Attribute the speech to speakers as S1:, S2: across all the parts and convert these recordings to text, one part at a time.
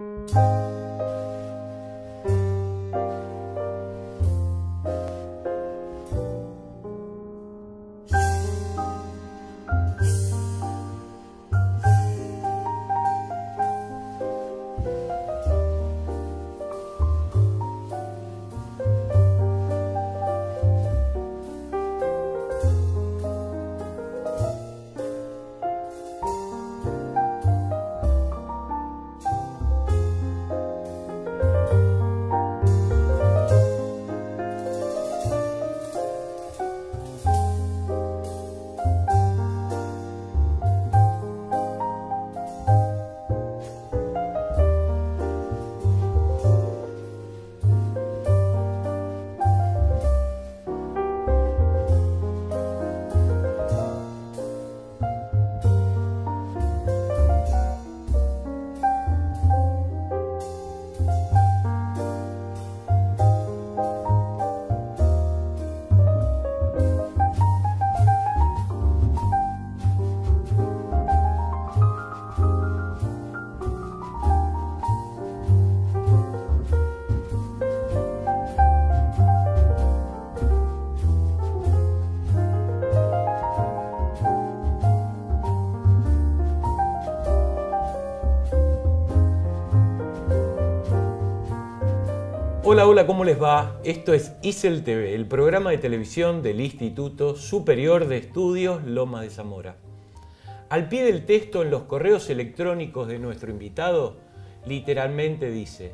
S1: Thank you. Hola, ¿cómo les va? Esto es ISEL TV, el programa de televisión del Instituto Superior de Estudios Loma de Zamora. Al pie del texto en los correos electrónicos de nuestro invitado, literalmente dice,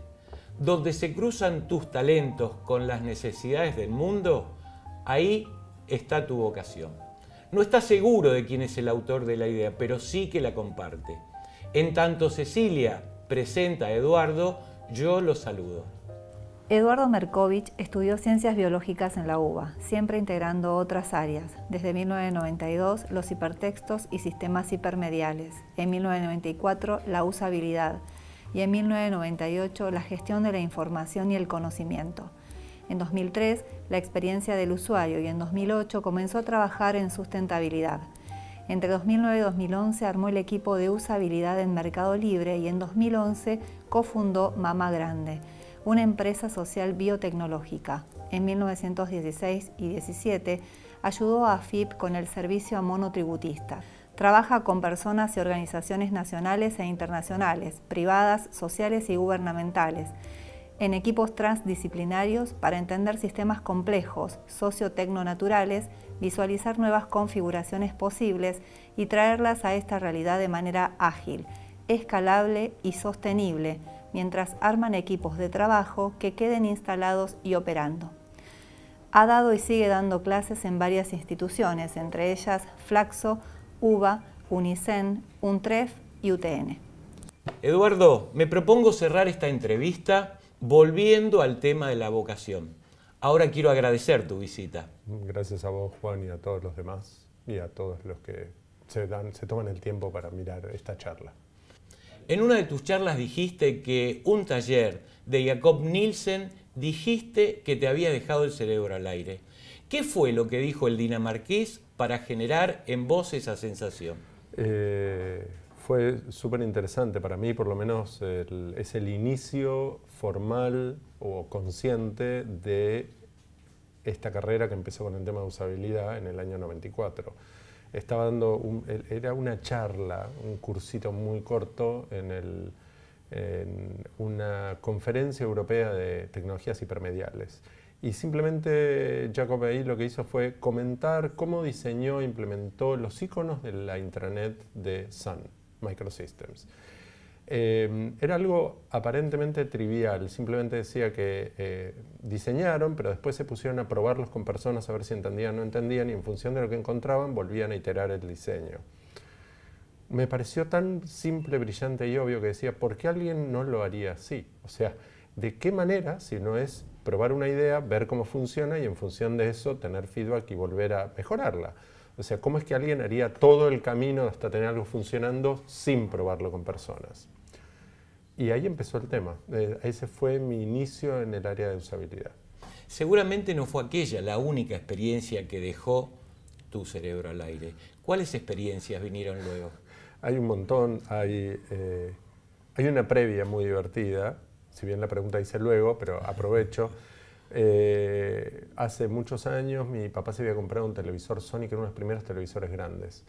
S1: donde se cruzan tus talentos con las necesidades del mundo, ahí está tu vocación. No está seguro de quién es el autor de la idea, pero sí que la comparte. En tanto Cecilia presenta a Eduardo, yo lo saludo.
S2: Eduardo Merkovich estudió ciencias biológicas en la UBA, siempre integrando otras áreas. Desde 1992, los hipertextos y sistemas hipermediales. En 1994, la usabilidad. Y en 1998, la gestión de la información y el conocimiento. En 2003, la experiencia del usuario y en 2008 comenzó a trabajar en sustentabilidad. Entre 2009 y 2011 armó el equipo de usabilidad en Mercado Libre y en 2011 cofundó Mama Grande una empresa social biotecnológica. En 1916 y 17 ayudó a FIP con el servicio a monotributistas. Trabaja con personas y organizaciones nacionales e internacionales, privadas, sociales y gubernamentales, en equipos transdisciplinarios para entender sistemas complejos, sociotecnonaturales, visualizar nuevas configuraciones posibles y traerlas a esta realidad de manera ágil, escalable y sostenible mientras arman equipos de trabajo que queden instalados y operando. Ha dado y sigue dando clases en varias instituciones, entre ellas Flaxo, UBA, Unicen, UNTREF y UTN.
S1: Eduardo, me propongo cerrar esta entrevista volviendo al tema de la vocación.
S3: Ahora quiero agradecer tu visita. Gracias a vos, Juan, y a todos los demás, y a todos los que se, dan, se toman el tiempo para mirar esta charla. En una de
S1: tus charlas dijiste que un taller de Jacob Nielsen dijiste que te había dejado el cerebro al aire. ¿Qué fue lo que dijo el dinamarqués para generar en vos esa sensación?
S3: Eh, fue súper interesante para mí, por lo menos es el inicio formal o consciente de esta carrera que empezó con el tema de usabilidad en el año 94 estaba dando, era una charla, un cursito muy corto en, en una conferencia europea de tecnologías hipermediales. Y simplemente Jacob ahí lo que hizo fue comentar cómo diseñó e implementó los iconos de la intranet de Sun Microsystems. Em, era algo aparentemente trivial, simplemente decía que eh, diseñaron, pero después se pusieron a probarlos con personas a ver si entendían o no entendían y en función de lo que encontraban volvían a iterar el diseño. Me pareció tan simple, brillante y obvio que decía, ¿por qué alguien no lo haría así? O sea, ¿de qué manera si no es probar una idea, ver cómo funciona y en función de eso tener feedback y volver a mejorarla? O sea, ¿cómo es que alguien haría todo el camino hasta tener algo funcionando sin probarlo con personas? Y ahí empezó el tema. Eh, ese fue mi inicio en el área de usabilidad.
S1: Seguramente no fue aquella la única experiencia que dejó tu cerebro al aire.
S3: ¿Cuáles experiencias vinieron luego? Hay un montón. Hay, eh, una previa muy divertida. Si bien la pregunta hice luego, pero aprovecho. Eh, hace muchos años mi papá se había comprado un televisor Sony, que era uno de los primeros televisores grandes.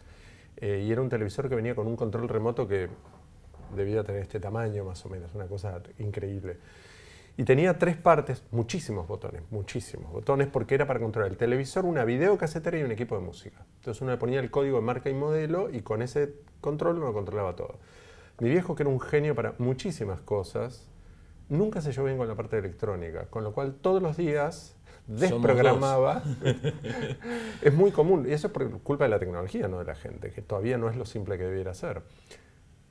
S3: y era un televisor que venía con un control remoto que debía tener este tamaño más o menos, una cosa increíble. Y tenía tres partes, muchísimos botones, muchísimos botones, porque era para controlar el televisor, una videocasetera y un equipo de música. Entonces uno le ponía el código de marca y modelo y con ese control uno controlaba todo. Mi viejo, que era un genio para muchísimas cosas, nunca se llevó bien con la parte electrónica, con lo cual todos los días desprogramaba. es muy común, y eso es por culpa de la tecnología, no de la gente, que todavía no es lo simple que debiera ser.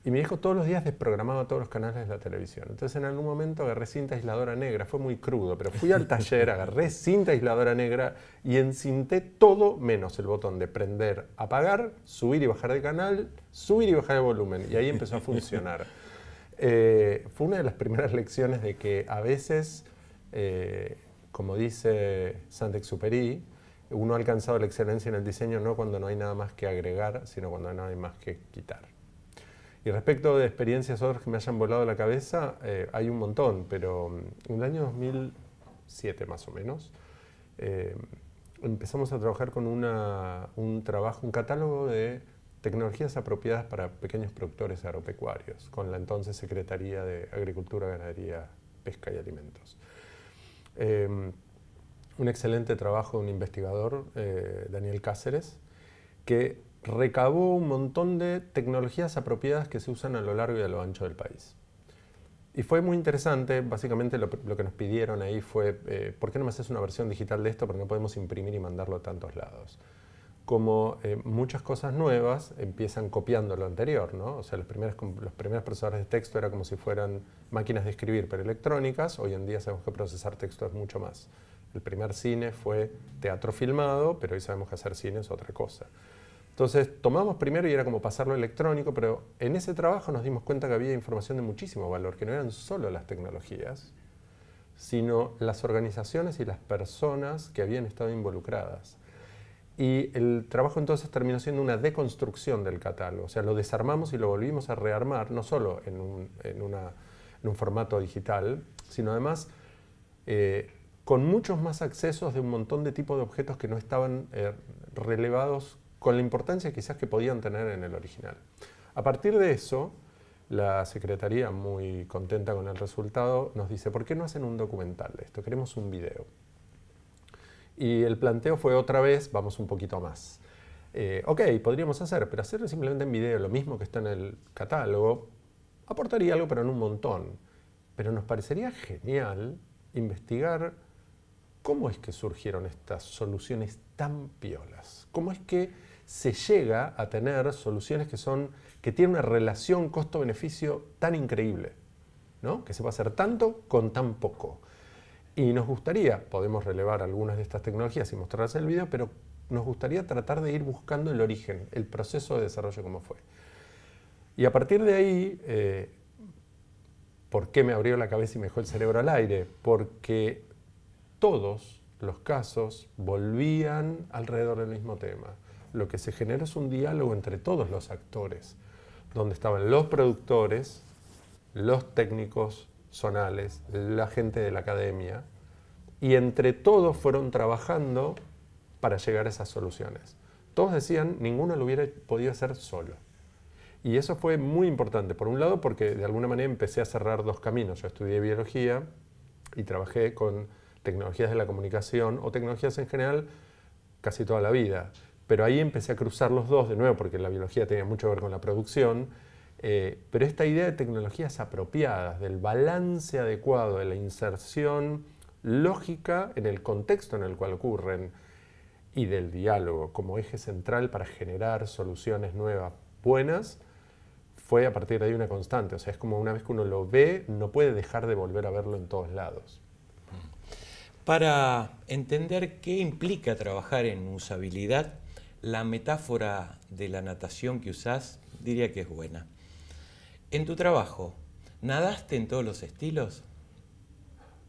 S3: Y mi hijo todos los días desprogramaba todos los canales de la televisión. Entonces en algún momento agarré cinta aisladora negra, fue muy crudo, pero fui al taller, agarré cinta aisladora negra y encinté todo menos el botón de prender, apagar, subir y bajar de canal, subir y bajar de volumen. Y ahí empezó a funcionar. Eh, fue una de las primeras lecciones de que a veces, eh, como dice Santex Superi, uno ha alcanzado la excelencia en el diseño no cuando no hay nada más que agregar, sino cuando no hay más que quitar. Y respecto de experiencias otras que me hayan volado la cabeza, eh, hay un montón, pero mm, en el año 2007 más o menos, eh, empezamos a trabajar con un trabajo, un catálogo de tecnologías apropiadas para pequeños productores agropecuarios, con la entonces Secretaría de Agricultura, Ganadería, Pesca y Alimentos. Eh, un excelente trabajo de un investigador, Daniel Cáceres, que recabó un montón de tecnologías apropiadas que se usan a lo largo y a lo ancho del país. Y fue muy interesante, básicamente lo, que nos pidieron ahí fue, eh, ¿por qué no me haces una versión digital de esto? Porque no podemos imprimir y mandarlo a tantos lados. Como eh, muchas cosas nuevas empiezan copiando lo anterior, ¿no? O sea, los primeros, los procesadores de texto eran como si fueran máquinas de escribir, pero electrónicas. Hoy en día sabemos que procesar texto es mucho más. El primer cine fue teatro filmado, pero hoy sabemos que hacer cine es otra cosa. Entonces tomamos primero y era como pasarlo electrónico, pero en ese trabajo nos dimos cuenta que había información de muchísimo valor, que no eran solo las tecnologías, sino las organizaciones y las personas que habían estado involucradas. Y el trabajo entonces terminó siendo una deconstrucción del catálogo, o sea, lo desarmamos y lo volvimos a rearmar, no solo en un, formato digital, sino además eh, con muchos más accesos de un montón de tipos de objetos que no estaban eh, relevados con la importancia quizás que podían tener en el original. A partir de eso, la Secretaría, muy contenta con el resultado, nos dice, ¿por qué no hacen un documental de esto? Queremos un video. Y el planteo fue otra vez, vamos un poquito más. Eh, ok, podríamos hacer, pero hacer simplemente en video, lo mismo que está en el catálogo, aportaría algo, pero en un montón. Pero nos parecería genial investigar cómo es que surgieron estas soluciones tan piolas. Cómo es que se llega a tener soluciones que, son, que tienen una relación costo-beneficio tan increíble, que se puede hacer tanto con tan poco. Y nos gustaría, podemos relevar algunas de estas tecnologías y mostrarlas en el video, pero nos gustaría tratar de ir buscando el origen, el proceso de desarrollo como fue. Y a partir de ahí, eh, ¿por qué me abrió la cabeza y me dejó el cerebro al aire? Porque todos los casos volvían alrededor del mismo tema lo que se genera es un diálogo entre todos los actores, donde estaban los productores, los técnicos zonales, la gente de la academia, y entre todos fueron trabajando para llegar a esas soluciones. Todos decían, ninguno lo hubiera podido hacer solo. Y eso fue muy importante, por un lado porque de alguna manera empecé a cerrar dos caminos. Yo estudié biología y trabajé con tecnologías de la comunicación o tecnologías en general casi toda la vida. Pero ahí empecé a cruzar los dos de nuevo, porque la biología tenía mucho que ver con la producción. Eh, pero esta idea de tecnologías apropiadas, del balance adecuado, de la inserción lógica en el contexto en el cual ocurren y del diálogo como eje central para generar soluciones nuevas buenas, fue a partir de ahí una constante. O sea, es como una vez que uno lo ve, no puede dejar de volver a verlo en todos lados. Para
S1: entender qué implica trabajar en usabilidad, la metáfora de la natación que usás diría que es buena. En tu trabajo, ¿nadaste en todos los estilos?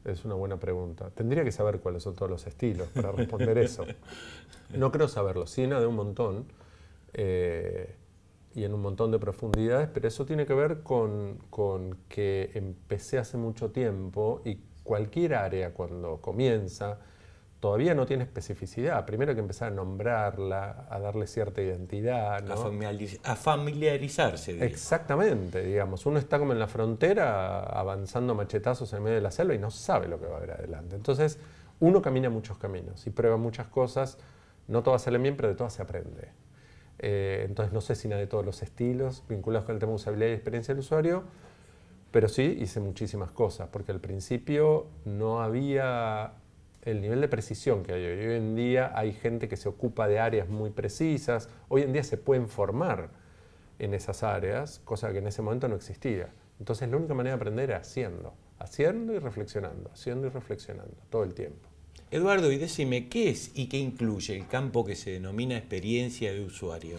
S3: Es una buena pregunta. Tendría que saber cuáles son todos los estilos para responder eso. No creo saberlo. Sí, de un montón eh, y en un montón de profundidades, pero eso tiene que ver con que empecé hace mucho tiempo y cualquier área cuando comienza todavía no tiene especificidad. Primero hay que empezar a nombrarla, a darle cierta identidad. A, familiarizarse. Exactamente, digamos. Uno está como en la frontera avanzando machetazos en medio de la selva y no sabe lo que va a haber adelante. Entonces, uno camina muchos caminos y prueba muchas cosas. No todas salen bien, pero de todas se aprende. Eh, entonces, no sé si nada de todos los estilos vinculados con el tema de usabilidad y experiencia del usuario. Pero sí hice muchísimas cosas, porque al principio no había el nivel de precisión que hay hoy. en día hay gente que se ocupa de áreas muy precisas, hoy en día se pueden formar en esas áreas, cosa que en ese momento no existía. Entonces la única manera de aprender es haciendo, haciendo y reflexionando, haciendo y reflexionando, todo el tiempo.
S1: Eduardo, y decime, ¿qué es y qué incluye el campo que se denomina experiencia de usuario?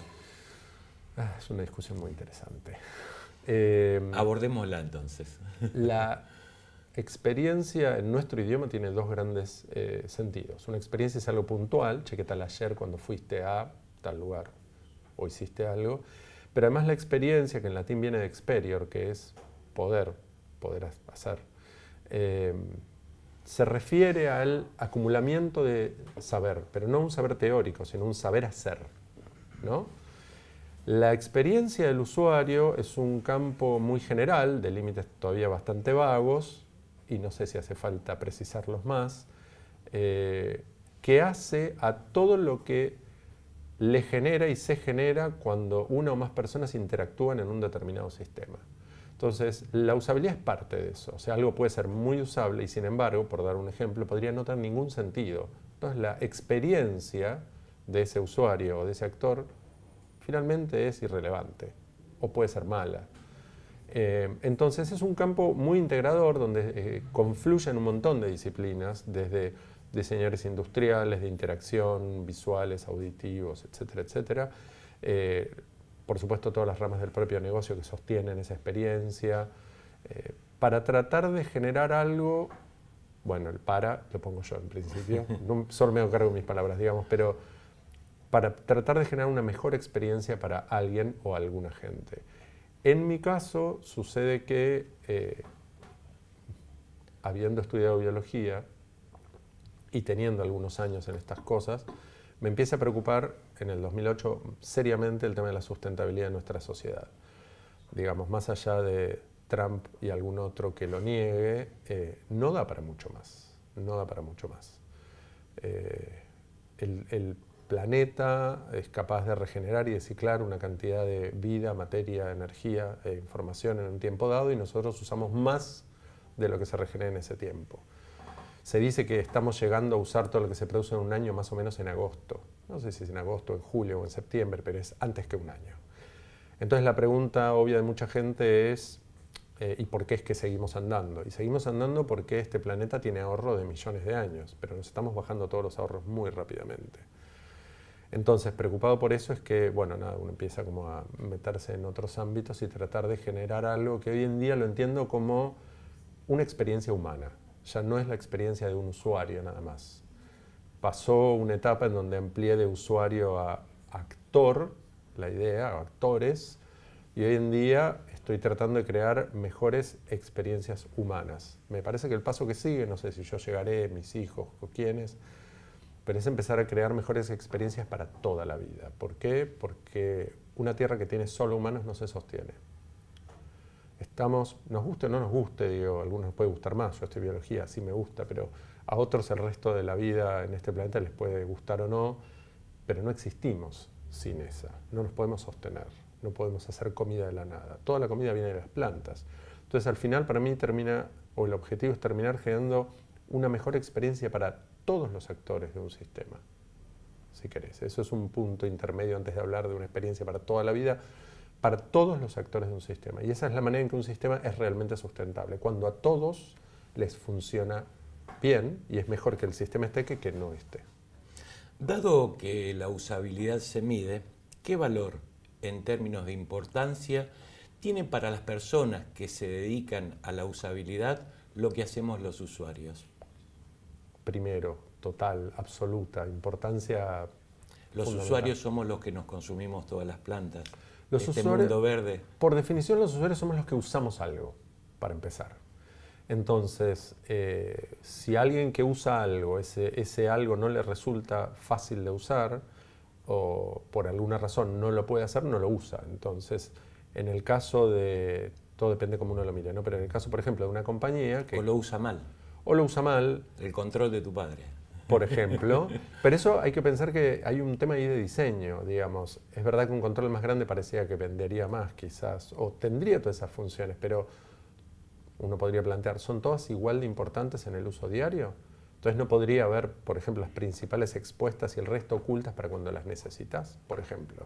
S3: Ah, es una discusión muy interesante. Eh, Abordémosla entonces. La, Experiencia en nuestro idioma tiene dos grandes eh, sentidos. Una experiencia es algo puntual, che, ¿qué tal ayer cuando fuiste a tal lugar o hiciste algo? Pero además la experiencia, que en latín viene de exterior, que es poder, poder hacer, eh, se refiere al acumulamiento de saber, pero no un saber teórico, sino un saber hacer. ¿no? La experiencia del usuario es un campo muy general, de límites todavía bastante vagos, y no sé si hace falta precisarlos más, eh, que hace a todo lo que le genera y se genera cuando una o más personas interactúan en un determinado sistema. Entonces, la usabilidad es parte de eso. O sea, algo puede ser muy usable y sin embargo, por dar un ejemplo, podría no tener ningún sentido. Entonces, la experiencia de ese usuario o de ese actor finalmente es irrelevante o puede ser mala. Eh, entonces es un campo muy integrador donde eh, confluyen un montón de disciplinas, desde diseñadores industriales, de interacción, visuales, auditivos, etcétera, etcétera. Eh, por supuesto, todas las ramas del propio negocio que sostienen esa experiencia, para tratar de generar algo, bueno, el para lo pongo yo en principio, no, solo me hago cargo de mis palabras, digamos, pero para tratar de generar una mejor experiencia para alguien o alguna gente. En mi caso sucede que, eh, habiendo estudiado biología y teniendo algunos años en estas cosas, me empieza a preocupar en el 2008 seriamente el tema de la sustentabilidad de nuestra sociedad. Digamos, más allá de Trump y algún otro que lo niegue, eh, no da para mucho más, no da para mucho más. Eh, el planeta, es capaz de regenerar y reciclar una cantidad de vida, materia, energía e información en un tiempo dado y nosotros usamos más de lo que se regenera en ese tiempo. Se dice que estamos llegando a usar todo lo que se produce en un año más o menos en agosto. No sé si es en agosto, en julio o en septiembre, pero es antes que un año. Entonces la pregunta obvia de mucha gente es, eh, ¿y por qué es que seguimos andando? Y seguimos andando porque este planeta tiene ahorro de millones de años, pero nos estamos bajando todos los ahorros muy rápidamente. Entonces, preocupado por eso es que, bueno, nada, uno empieza como a meterse en otros ámbitos y tratar de generar algo que hoy en día lo entiendo como una experiencia humana, ya no es la experiencia de un usuario nada más. Pasó una etapa en donde amplié de usuario a actor, la idea, a actores, y hoy en día estoy tratando de crear mejores experiencias humanas. Me parece que el paso que sigue, no sé si yo llegaré, mis hijos o quiénes, pero es empezar a crear mejores experiencias para toda la vida. ¿Por qué? Porque una tierra que tiene solo humanos no se sostiene. Estamos, nos guste o no nos guste, digo, a algunos nos puede gustar más, yo estoy biología, sí me gusta, pero a otros el resto de la vida en este planeta les puede gustar o no, pero no existimos sin esa, no nos podemos sostener, no podemos hacer comida de la nada. Toda la comida viene de las plantas. Entonces al final para mí termina, o el objetivo es terminar generando una mejor experiencia para todos los actores de un sistema, si querés. Eso es un punto intermedio antes de hablar de una experiencia para toda la vida, para todos los actores de un sistema. Y esa es la manera en que un sistema es realmente sustentable, cuando a todos les funciona bien y es mejor que el sistema esté que que no esté. Dado que la usabilidad se mide, ¿qué
S1: valor en términos de importancia tiene para las personas que se dedican a la usabilidad lo que hacemos los usuarios? primero,
S3: total, absoluta, importancia.
S1: Los usuarios
S3: somos los que nos consumimos todas las plantas. Los este usuarios, mundo verde. Por definición, los usuarios somos los que usamos algo, para empezar. Entonces, eh, si alguien que usa algo, ese, ese algo no le resulta fácil de usar, o por alguna razón no lo puede hacer, no lo usa. Entonces, en el caso de, todo depende cómo uno lo mire, ¿no? Pero en el caso, por ejemplo, de una compañía que... O lo usa mal o lo usa mal. El control de tu padre. Por ejemplo. Pero eso hay que pensar que hay un tema ahí de diseño, digamos. Es verdad que un control más grande parecía que vendería más, quizás, o tendría todas esas funciones, pero uno podría plantear, ¿son todas igual de importantes en el uso diario? Entonces no podría haber, por ejemplo, las principales expuestas y el resto ocultas para cuando las necesitas, por ejemplo.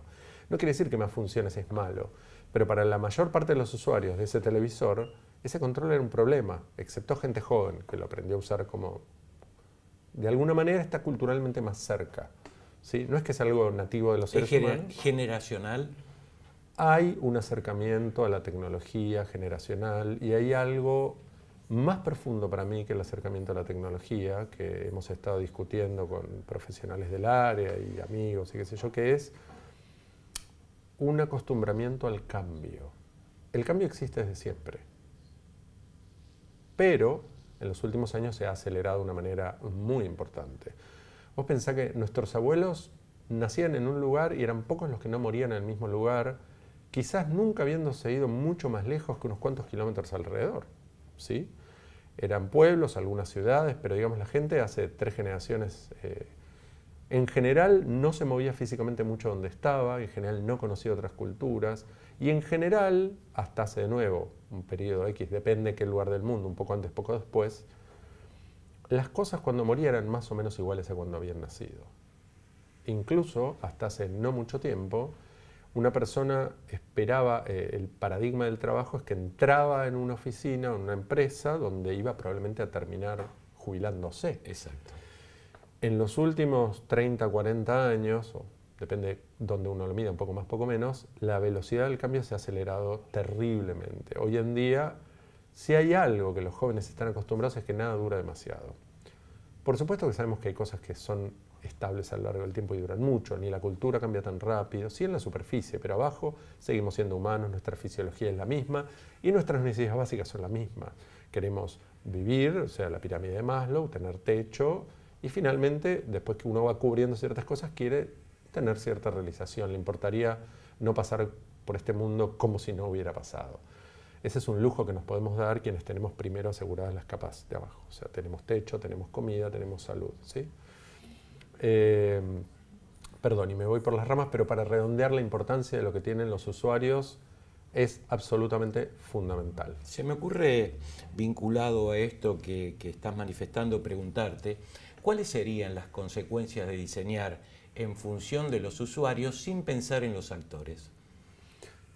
S3: No quiere decir que más funciones es malo, pero para la mayor parte de los usuarios de ese televisor, ese control era un problema, excepto gente joven que lo aprendió a usar como... De alguna manera está culturalmente más cerca. ¿sí? No es que es algo nativo de los seres ¿Es
S1: generacional?
S3: Hay un acercamiento a la tecnología generacional y hay algo más profundo para mí que el acercamiento a la tecnología, que hemos estado discutiendo con profesionales del área y amigos y qué sé yo, que es un acostumbramiento al cambio. El cambio existe desde siempre pero en los últimos años se ha acelerado de una manera muy importante. Vos pensáis que nuestros abuelos nacían en un lugar y eran pocos los que no morían en el mismo lugar, quizás nunca habiéndose ido mucho más lejos que unos cuantos kilómetros alrededor, ¿sí? Eran pueblos, algunas ciudades, pero digamos la gente hace tres generaciones... Eh, en general no se movía físicamente mucho donde estaba, en general no conocía otras culturas y en general, hasta hace de nuevo, un periodo X, depende qué lugar del mundo, un poco antes, poco después, las cosas cuando moría eran más o menos iguales a cuando habían nacido. Incluso, hasta hace no mucho tiempo, una persona esperaba, eh, el paradigma del trabajo es que entraba en una oficina, en una empresa, donde iba probablemente a terminar jubilándose. Exacto en los últimos 30, 40 años, o depende donde uno lo mida, un poco más, poco menos, la velocidad del cambio se ha acelerado terriblemente. Hoy en día, si hay algo que los jóvenes están acostumbrados es que nada dura demasiado. Por supuesto que sabemos que hay cosas que son estables a lo largo del tiempo y duran mucho, ni la cultura cambia tan rápido, sí en la superficie, pero abajo seguimos siendo humanos, nuestra fisiología es la misma y nuestras necesidades básicas son las mismas. Queremos vivir, o sea, la pirámide de Maslow, tener techo, y finalmente, después que uno va cubriendo ciertas cosas, quiere tener cierta realización. Le importaría no pasar por este mundo como si no hubiera pasado. Ese es un lujo que nos podemos dar quienes tenemos primero aseguradas las capas de abajo. O sea, tenemos techo, tenemos comida, tenemos salud. ¿sí? Em, perdón, y me voy por las ramas, pero para redondear la importancia de lo que tienen los usuarios es absolutamente fundamental. Se me ocurre,
S1: vinculado a esto que, que estás manifestando, preguntarte, ¿cuáles serían las consecuencias de diseñar en función de los usuarios sin pensar en los actores?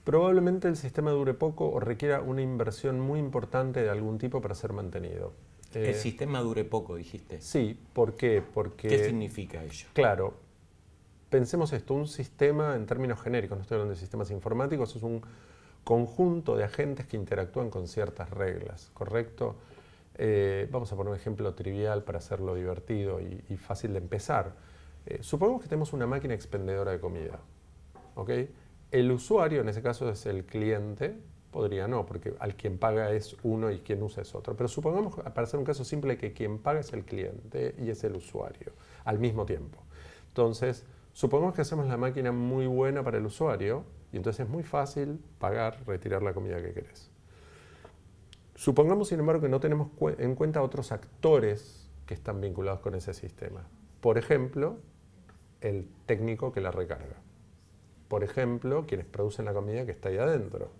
S3: Probablemente el sistema dure poco o requiera una inversión muy importante de algún tipo para ser mantenido.
S1: el eh, sistema
S3: dure poco, dijiste. Sí, ¿por qué? Porque, ¿Qué significa ello? Claro, pensemos esto, un sistema en términos genéricos, no estoy hablando de sistemas informáticos, es un conjunto de agentes que interactúan con ciertas reglas, ¿correcto? Eh, vamos a poner un ejemplo trivial para hacerlo divertido y, fácil de empezar. Eh, supongamos que tenemos una máquina expendedora de comida. El usuario, en ese caso, es el cliente. Podría no, porque al quien paga es uno y quien usa es otro. Pero supongamos, para hacer un caso simple, que quien paga es el cliente y es el usuario al mismo tiempo. Entonces, supongamos que hacemos la máquina muy buena para el usuario y entonces es muy fácil pagar, retirar la comida que querés. Supongamos, sin embargo, que no tenemos en cuenta otros actores que están vinculados con ese sistema. Por ejemplo, el técnico que la recarga. Por ejemplo, quienes producen la comida que está ahí adentro.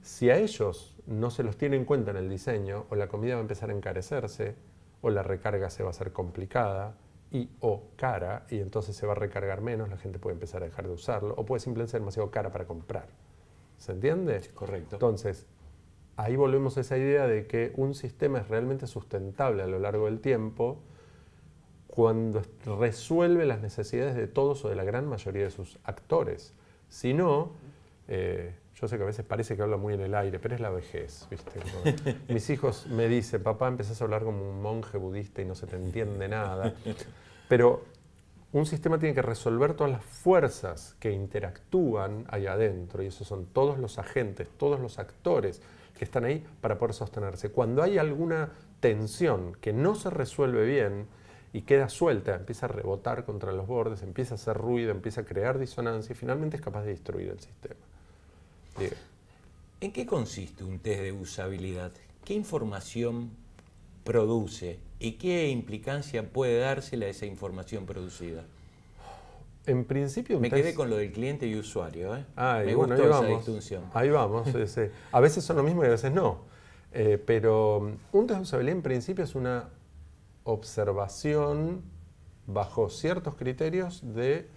S3: Si a ellos no se los tiene en cuenta en el diseño, o la comida va a empezar a encarecerse, o la recarga se va a hacer complicada y o cara, y entonces se va a recargar menos, la gente puede empezar a dejar de usarlo, o puede simplemente ser demasiado cara para comprar. ¿Se entiende? correcto. Entonces, ahí volvemos a esa idea de que un sistema es realmente sustentable a lo largo del tiempo cuando resuelve las necesidades de todos o de la gran mayoría de sus actores. Si no, eh, yo sé que a veces parece que hablo muy en el aire, pero es la vejez, mis hijos me dicen, papá, empezás a hablar como un monje budista y no se te entiende nada. Pero un sistema tiene que resolver todas las fuerzas que interactúan allá adentro, y esos son todos los agentes, todos los actores, que están ahí para poder sostenerse. Cuando hay alguna tensión que no se resuelve bien y queda suelta, empieza a rebotar contra los bordes, empieza a hacer ruido, empieza a crear disonancia y finalmente es capaz de destruir el sistema.
S1: ¿En qué consiste un test de usabilidad? ¿Qué información produce y qué implicancia puede dársela a esa información producida?
S3: en principio... Me quedé con lo del cliente y usuario. ¿eh? Ah, bueno, ahí esa distinción. Ahí vamos. a veces son lo mismo y a veces no. Eh, pero mm, un test de usabilidad en principio es una observación bajo ciertos criterios de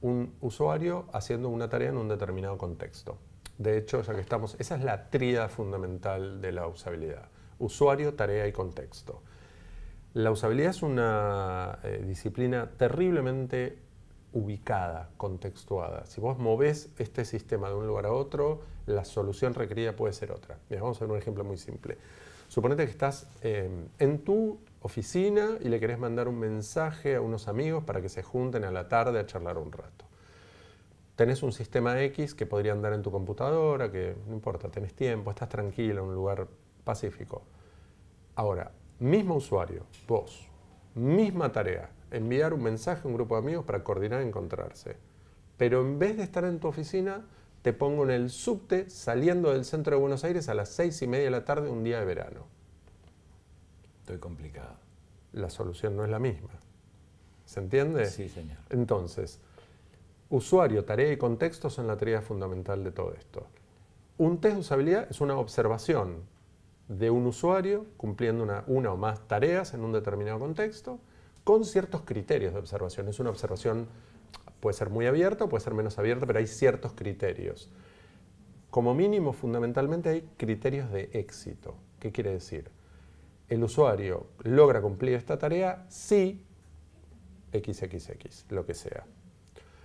S3: un usuario haciendo una tarea en un determinado contexto. De hecho, ya que estamos, esa es la tríada fundamental de la usabilidad. Usuario, tarea y contexto. La usabilidad es una eh, disciplina terriblemente ubicada, contextuada. Si vos movés este sistema de un lugar a otro, la solución requerida puede ser otra. vamos a ver un ejemplo muy simple. Suponete que estás eh, en tu oficina y le querés mandar un mensaje a unos amigos para que se junten a la tarde a charlar un rato. Tenés un sistema X que podría andar en tu computadora, que no importa, tenés tiempo, estás tranquilo en un lugar pacífico. Ahora, mismo usuario, vos, misma tarea, enviar un mensaje a un grupo de amigos para coordinar y encontrarse. Pero en vez de estar en tu oficina, te pongo en el subte saliendo del centro de Buenos Aires a las seis y media de la tarde un día de verano. Estoy complicado. La solución no es la misma. ¿Se entiende? Sí, señor. Entonces, usuario, tarea y contexto son la tarea fundamental de todo esto. Un test de usabilidad es una observación de un usuario cumpliendo una, una o más tareas en un determinado contexto con ciertos criterios de observación. Es una observación, puede ser muy abierta o puede ser menos abierta, pero hay ciertos criterios. Como mínimo, fundamentalmente, hay criterios de éxito. ¿Qué quiere decir? El usuario logra cumplir esta tarea si XXX, lo que sea.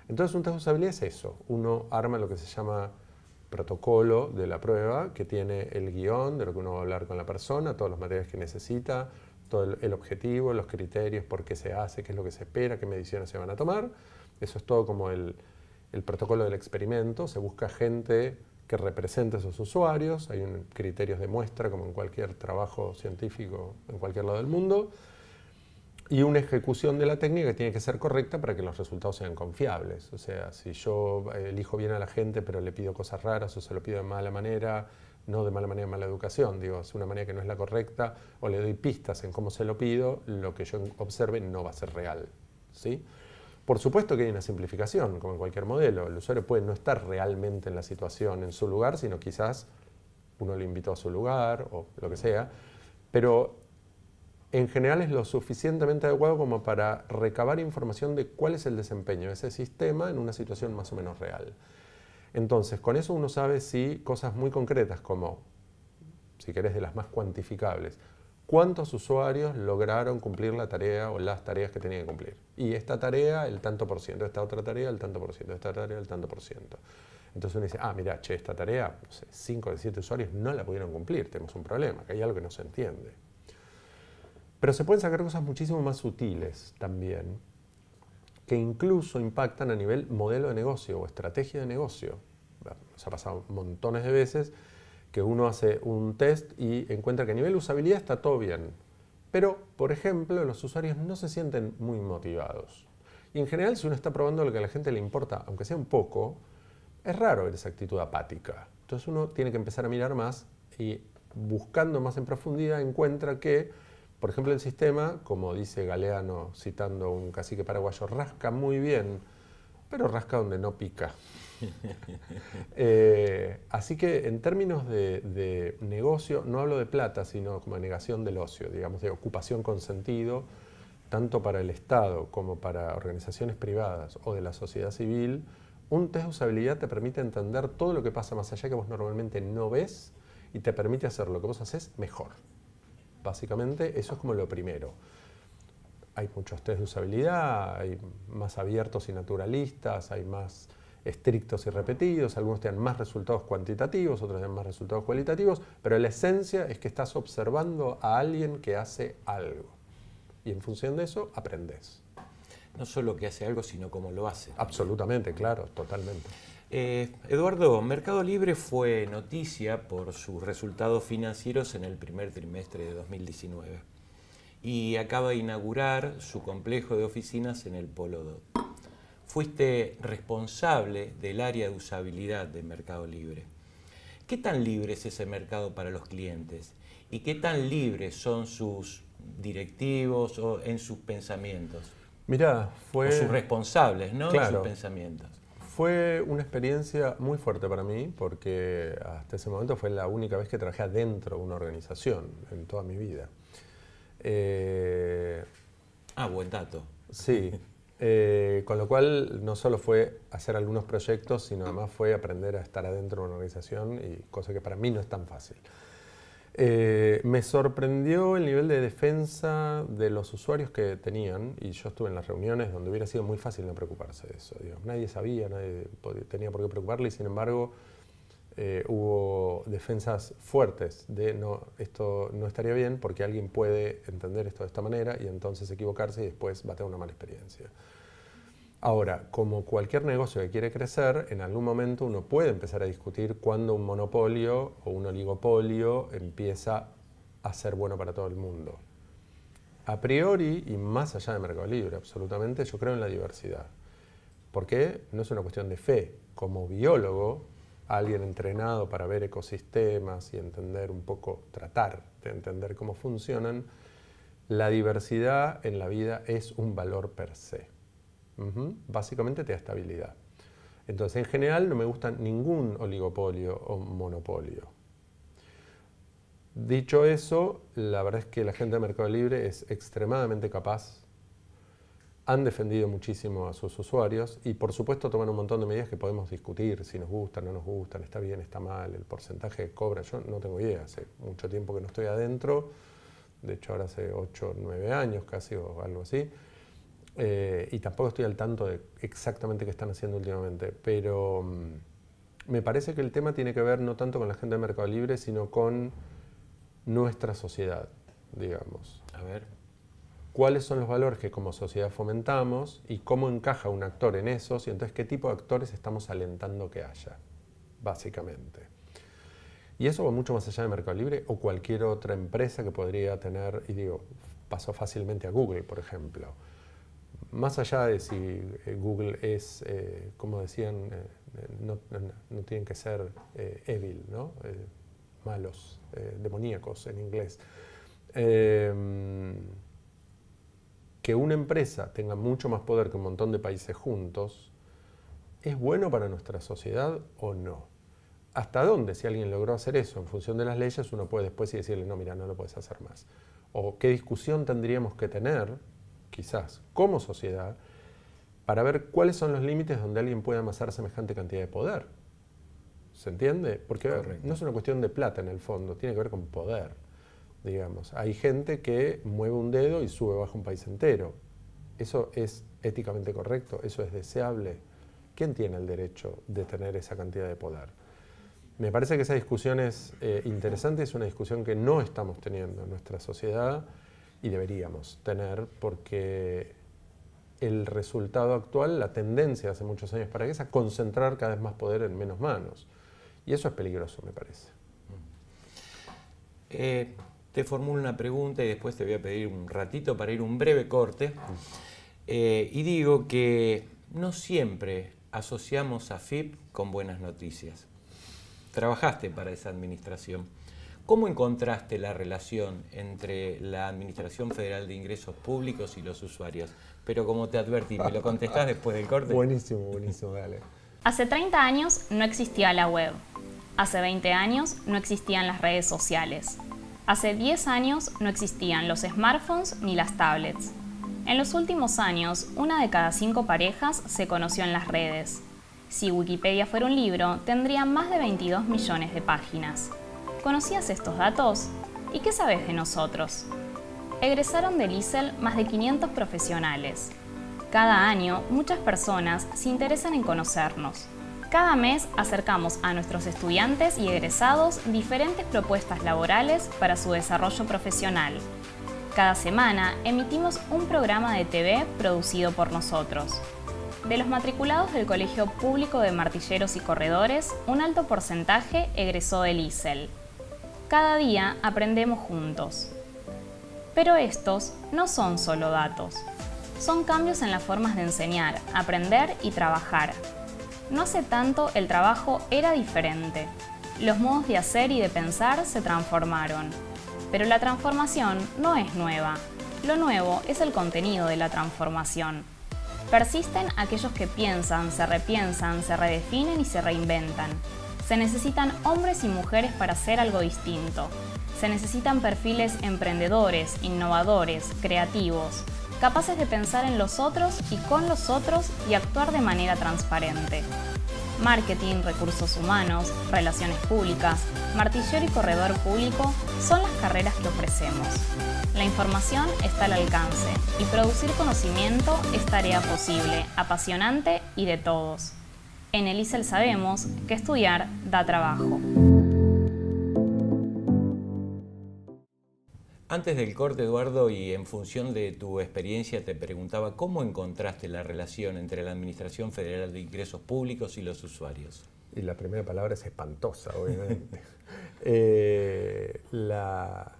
S3: Entonces, un test de usabilidad es eso. Uno arma lo que se llama protocolo de la prueba, que tiene el guión de lo que uno va a hablar con la persona, todos los materiales que necesita, el, objetivo, los criterios, por qué se hace, qué es lo que se espera, qué mediciones se van a tomar. Eso es todo como el, protocolo del experimento. Se busca gente que represente a esos usuarios. Hay un, criterios de muestra, como en cualquier trabajo científico en cualquier lado del mundo. Y una ejecución de la técnica que tiene que ser correcta para que los resultados sean confiables. O sea, si yo eh, elijo bien a la gente, pero le pido cosas raras o se lo pido de mala manera, no de mala manera, mala educación, digo, es una manera que no es la correcta, o le doy pistas en cómo se lo pido, lo que yo observe no va a ser real. ¿sí? Por supuesto que hay una simplificación, como en cualquier modelo, el usuario puede no estar realmente en la situación, en su lugar, sino quizás uno lo invitó a su lugar o lo que sea, pero en general es lo suficientemente adecuado como para recabar información de cuál es el desempeño de ese sistema en una situación más o menos real. Entonces, con eso uno sabe si cosas muy concretas, como, si querés, de las más cuantificables, cuántos usuarios lograron cumplir la tarea o las tareas que tenían que cumplir. Y esta tarea, el tanto por ciento, esta otra tarea, el tanto por ciento, esta tarea, el tanto por ciento. Entonces uno dice, ah, mira, che, esta tarea, no 5 de 7 usuarios no la pudieron cumplir, tenemos un problema, que hay algo que no se entiende. Pero se pueden sacar cosas muchísimo más sutiles también, que incluso impactan a nivel modelo de negocio o estrategia de negocio. Se ha pasado montones de veces que uno hace un test y encuentra que a nivel usabilidad está todo bien, pero, por ejemplo, los usuarios no se sienten muy motivados. Y en general, si uno está probando lo que a la gente le importa, aunque sea un poco, es raro ver esa actitud apática. Entonces uno tiene que empezar a mirar más y buscando más en profundidad encuentra que por ejemplo, el sistema, como dice Galeano citando un cacique paraguayo, rasca muy bien, pero rasca donde no pica. Eh, así que en términos de, de, negocio, no hablo de plata, sino como negación del ocio, digamos, de ocupación con sentido, tanto para el Estado como para organizaciones privadas o de la sociedad civil, un test de usabilidad te permite entender todo lo que pasa más allá que vos normalmente no ves y te permite hacer lo que vos haces mejor básicamente. Eso es como lo primero. Hay muchos test de usabilidad, hay más abiertos y naturalistas, hay más estrictos y repetidos, algunos tienen más resultados cuantitativos, otros tienen más resultados cualitativos, pero la esencia es que estás observando a alguien que hace algo. Y en función de eso, aprendes. No solo que hace algo, sino cómo lo hace. Absolutamente, claro,
S1: totalmente. Eh, Eduardo, Mercado Libre fue noticia por sus resultados financieros en el primer trimestre de 2019 y acaba de inaugurar su complejo de oficinas en el Polo 2. Fuiste responsable del área de usabilidad de Mercado Libre. ¿Qué tan libre es ese mercado para los clientes? ¿Y qué tan libres son sus directivos o en sus pensamientos?
S3: Mirá, fue... O sus responsables, ¿no? En sus
S1: pensamientos.
S3: Fue una experiencia muy fuerte para mí porque hasta ese momento fue la única vez que trabajé adentro de una organización en toda mi vida. Eh, ah, buen dato. Sí. Eh, con lo cual no solo fue hacer algunos proyectos, sino además fue aprender a estar adentro de una organización, y cosa que para mí no es tan fácil. Eh, me sorprendió el nivel de defensa de los usuarios que tenían, y yo estuve en las reuniones donde hubiera sido muy fácil no preocuparse de eso. Nadie sabía, nadie tenía por qué preocuparle, y sin embargo eh, hubo defensas fuertes de no, esto no estaría bien porque alguien puede entender esto de esta manera y entonces equivocarse y después va a tener una mala experiencia. Ahora, como cualquier negocio que quiere crecer, en algún momento uno puede empezar a discutir cuándo un monopolio o un oligopolio empieza a ser bueno para todo el mundo. A priori y más allá de Mercado Libre, absolutamente, yo creo en la diversidad. Porque no es una cuestión de fe. Como biólogo, alguien entrenado para ver ecosistemas y entender un poco, tratar de entender cómo funcionan, la diversidad en la vida es un valor per se. Básicamente te da estabilidad. Entonces, en general, no me gusta ningún oligopolio o monopolio. Dicho eso, la verdad es que la gente de Mercado Libre es extremadamente capaz. Han defendido muchísimo a sus usuarios y, por supuesto, toman un montón de medidas que podemos discutir si nos gustan, no nos gustan, está bien, está mal, el porcentaje que cobra. Yo no tengo idea, hace mucho tiempo que no estoy adentro, de hecho, ahora hace 8, 9 años casi o algo así. Eh, y tampoco estoy al tanto de exactamente qué están haciendo últimamente, pero mm, me parece que el tema tiene que ver no tanto con la gente de Mercado Libre, sino con nuestra sociedad, digamos. A ver. ¿Cuáles son los valores que como sociedad fomentamos y cómo encaja un actor en esos? Y entonces, ¿qué tipo de actores estamos alentando que haya? Básicamente. Y eso va mucho más allá de Mercado Libre o cualquier otra empresa que podría tener, y digo, pasó fácilmente a Google, por ejemplo más allá de si eh, Google es, eh, como decían, eh, no, tienen que ser evil, malos, demoníacos en inglés. Em, que una empresa tenga mucho más poder que un montón de países juntos, ¿es bueno para nuestra sociedad o no? ¿Hasta dónde, si alguien logró hacer eso en función de las leyes, uno puede después decirle, no, mira, no lo puedes hacer más? ¿O qué discusión tendríamos que tener quizás, como sociedad, para ver cuáles son los límites donde alguien puede amasar semejante cantidad de poder. ¿Se entiende? Porque no es una cuestión de plata en el fondo, tiene que ver con poder, digamos. Hay gente que mueve un dedo y sube bajo un país entero. ¿Eso es éticamente correcto? ¿Eso es deseable? ¿Quién tiene el derecho de tener esa cantidad de poder? Me parece que esa discusión es eh, interesante, es una discusión que no estamos teniendo en nuestra sociedad y deberíamos tener porque el resultado actual, la tendencia hace muchos años para que es a concentrar cada vez más poder en menos manos. Y eso es peligroso, me parece.
S1: Eh, te formulo una pregunta y después te voy a pedir un ratito para ir un breve corte. Eh, y digo que no siempre asociamos a FIP con buenas noticias. Trabajaste para esa administración. ¿Cómo encontraste la relación entre la Administración Federal de Ingresos Públicos y los usuarios? Pero como te advertí, me lo contestás después del corte.
S3: Buenísimo, buenísimo, dale.
S4: Hace 30 años no existía la web. Hace 20 años no existían las redes sociales. Hace 10 años no existían los smartphones ni las tablets. En los últimos años, una de cada cinco parejas se conoció en las redes. Si Wikipedia fuera un libro, tendría más de 22 millones de páginas. ¿Conocías estos datos? ¿Y qué sabes de nosotros? Egresaron del ISEL más de 500 profesionales. Cada año, muchas personas se interesan en conocernos. Cada mes acercamos a nuestros estudiantes y egresados diferentes propuestas laborales para su desarrollo profesional. Cada semana emitimos un programa de TV producido por nosotros. De los matriculados del Colegio Público de Martilleros y Corredores, un alto porcentaje egresó del ISEL cada día aprendemos juntos. Pero estos no son solo datos, son cambios en las formas de enseñar, aprender y trabajar. No hace tanto el trabajo era diferente, los modos de hacer y de pensar se transformaron. Pero la transformación no es nueva, lo nuevo es el contenido de la transformación. Persisten aquellos que piensan, se repiensan, se redefinen y se reinventan, se necesitan hombres y mujeres para hacer algo distinto. Se necesitan perfiles emprendedores, innovadores, creativos, capaces de pensar en los otros y con los otros y actuar de manera transparente. Marketing, recursos humanos, relaciones públicas, martillero y corredor público son las carreras que ofrecemos. La información está al alcance y producir conocimiento es tarea posible, apasionante y de todos. En el ISEL sabemos que estudiar da trabajo.
S1: Antes del corte, Eduardo, y en función de tu experiencia, te preguntaba cómo encontraste la relación entre la Administración Federal de Ingresos Públicos y los
S3: usuarios. Y la primera palabra es espantosa, obviamente. Eh, la,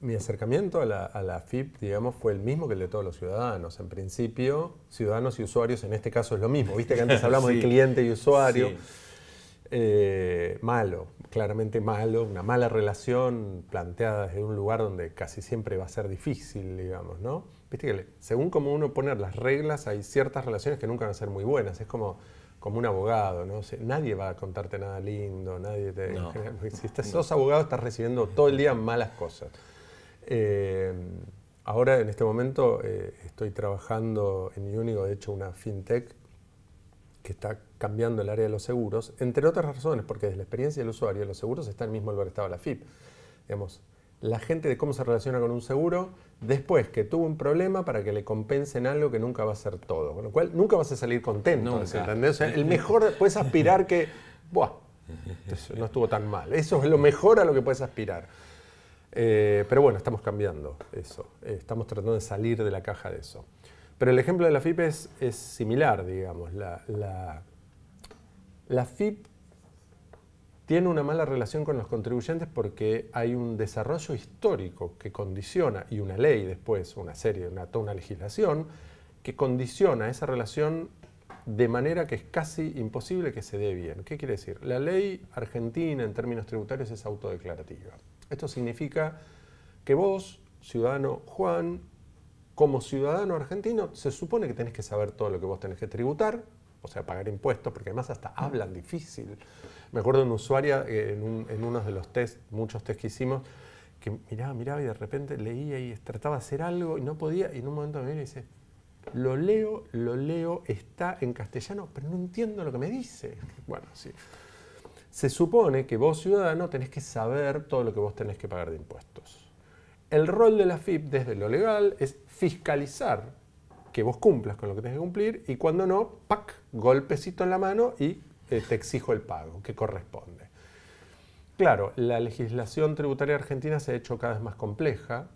S3: mi acercamiento a la, FIP, digamos, fue el mismo que el de todos los ciudadanos. En principio, ciudadanos y usuarios en este caso es lo mismo. Viste que antes hablamos de cliente y usuario. Eh, malo, claramente malo, una mala relación planteada desde un lugar donde casi siempre va a ser difícil, digamos, ¿no? Viste que según como uno pone las reglas, hay ciertas relaciones que nunca van a ser muy buenas. Es como como un abogado, ¿no? nadie va a contarte nada lindo, nadie te... si estás, sos abogado estás recibiendo todo el día malas cosas. Eh, ahora, en este momento, eh, estoy trabajando en Unigo, de hecho, una fintech que está cambiando el área de los seguros, entre otras razones, porque desde la experiencia del usuario, los seguros está el mismo lugar que estaba la FIP. Digamos, la gente de cómo se relaciona con un seguro después que tuvo un problema para que le compensen algo que nunca va a ser todo. Con lo cual, nunca vas a salir contento. O sea, el mejor, puedes aspirar que, buah, no estuvo tan mal. Eso es lo mejor a lo que puedes aspirar. Eh, pero bueno, estamos cambiando eso. Eh, estamos tratando de salir de la caja de eso. Pero el ejemplo de la FIP es, similar, digamos. La, la, FIP tiene una mala relación con los contribuyentes porque hay un desarrollo histórico que condiciona, y una ley después, una serie, una, toda una legislación, que condiciona esa relación de manera que es casi imposible que se dé bien. ¿Qué quiere decir? La ley argentina en términos tributarios es autodeclarativa. Esto significa que vos, ciudadano Juan, como ciudadano argentino, se supone que tenés que saber todo lo que vos tenés que tributar, o sea, pagar impuestos, porque además hasta hablan difícil. Me acuerdo de una usuaria eh, en, uno de los test, muchos test que hicimos, que miraba, miraba y de repente leía y trataba de hacer algo y no podía, y en un momento me viene y dice, lo leo, lo leo, está en castellano, pero no entiendo lo que me dice. Bueno, sí se supone que vos ciudadano tenés que saber todo lo que vos tenés que pagar de impuestos. El rol de la FIP desde lo legal es fiscalizar que vos cumplas con lo que tenés que cumplir y cuando no, pac, golpecito en la mano y eh, te exijo el pago que corresponde. Claro, la legislación tributaria argentina se ha hecho cada vez más compleja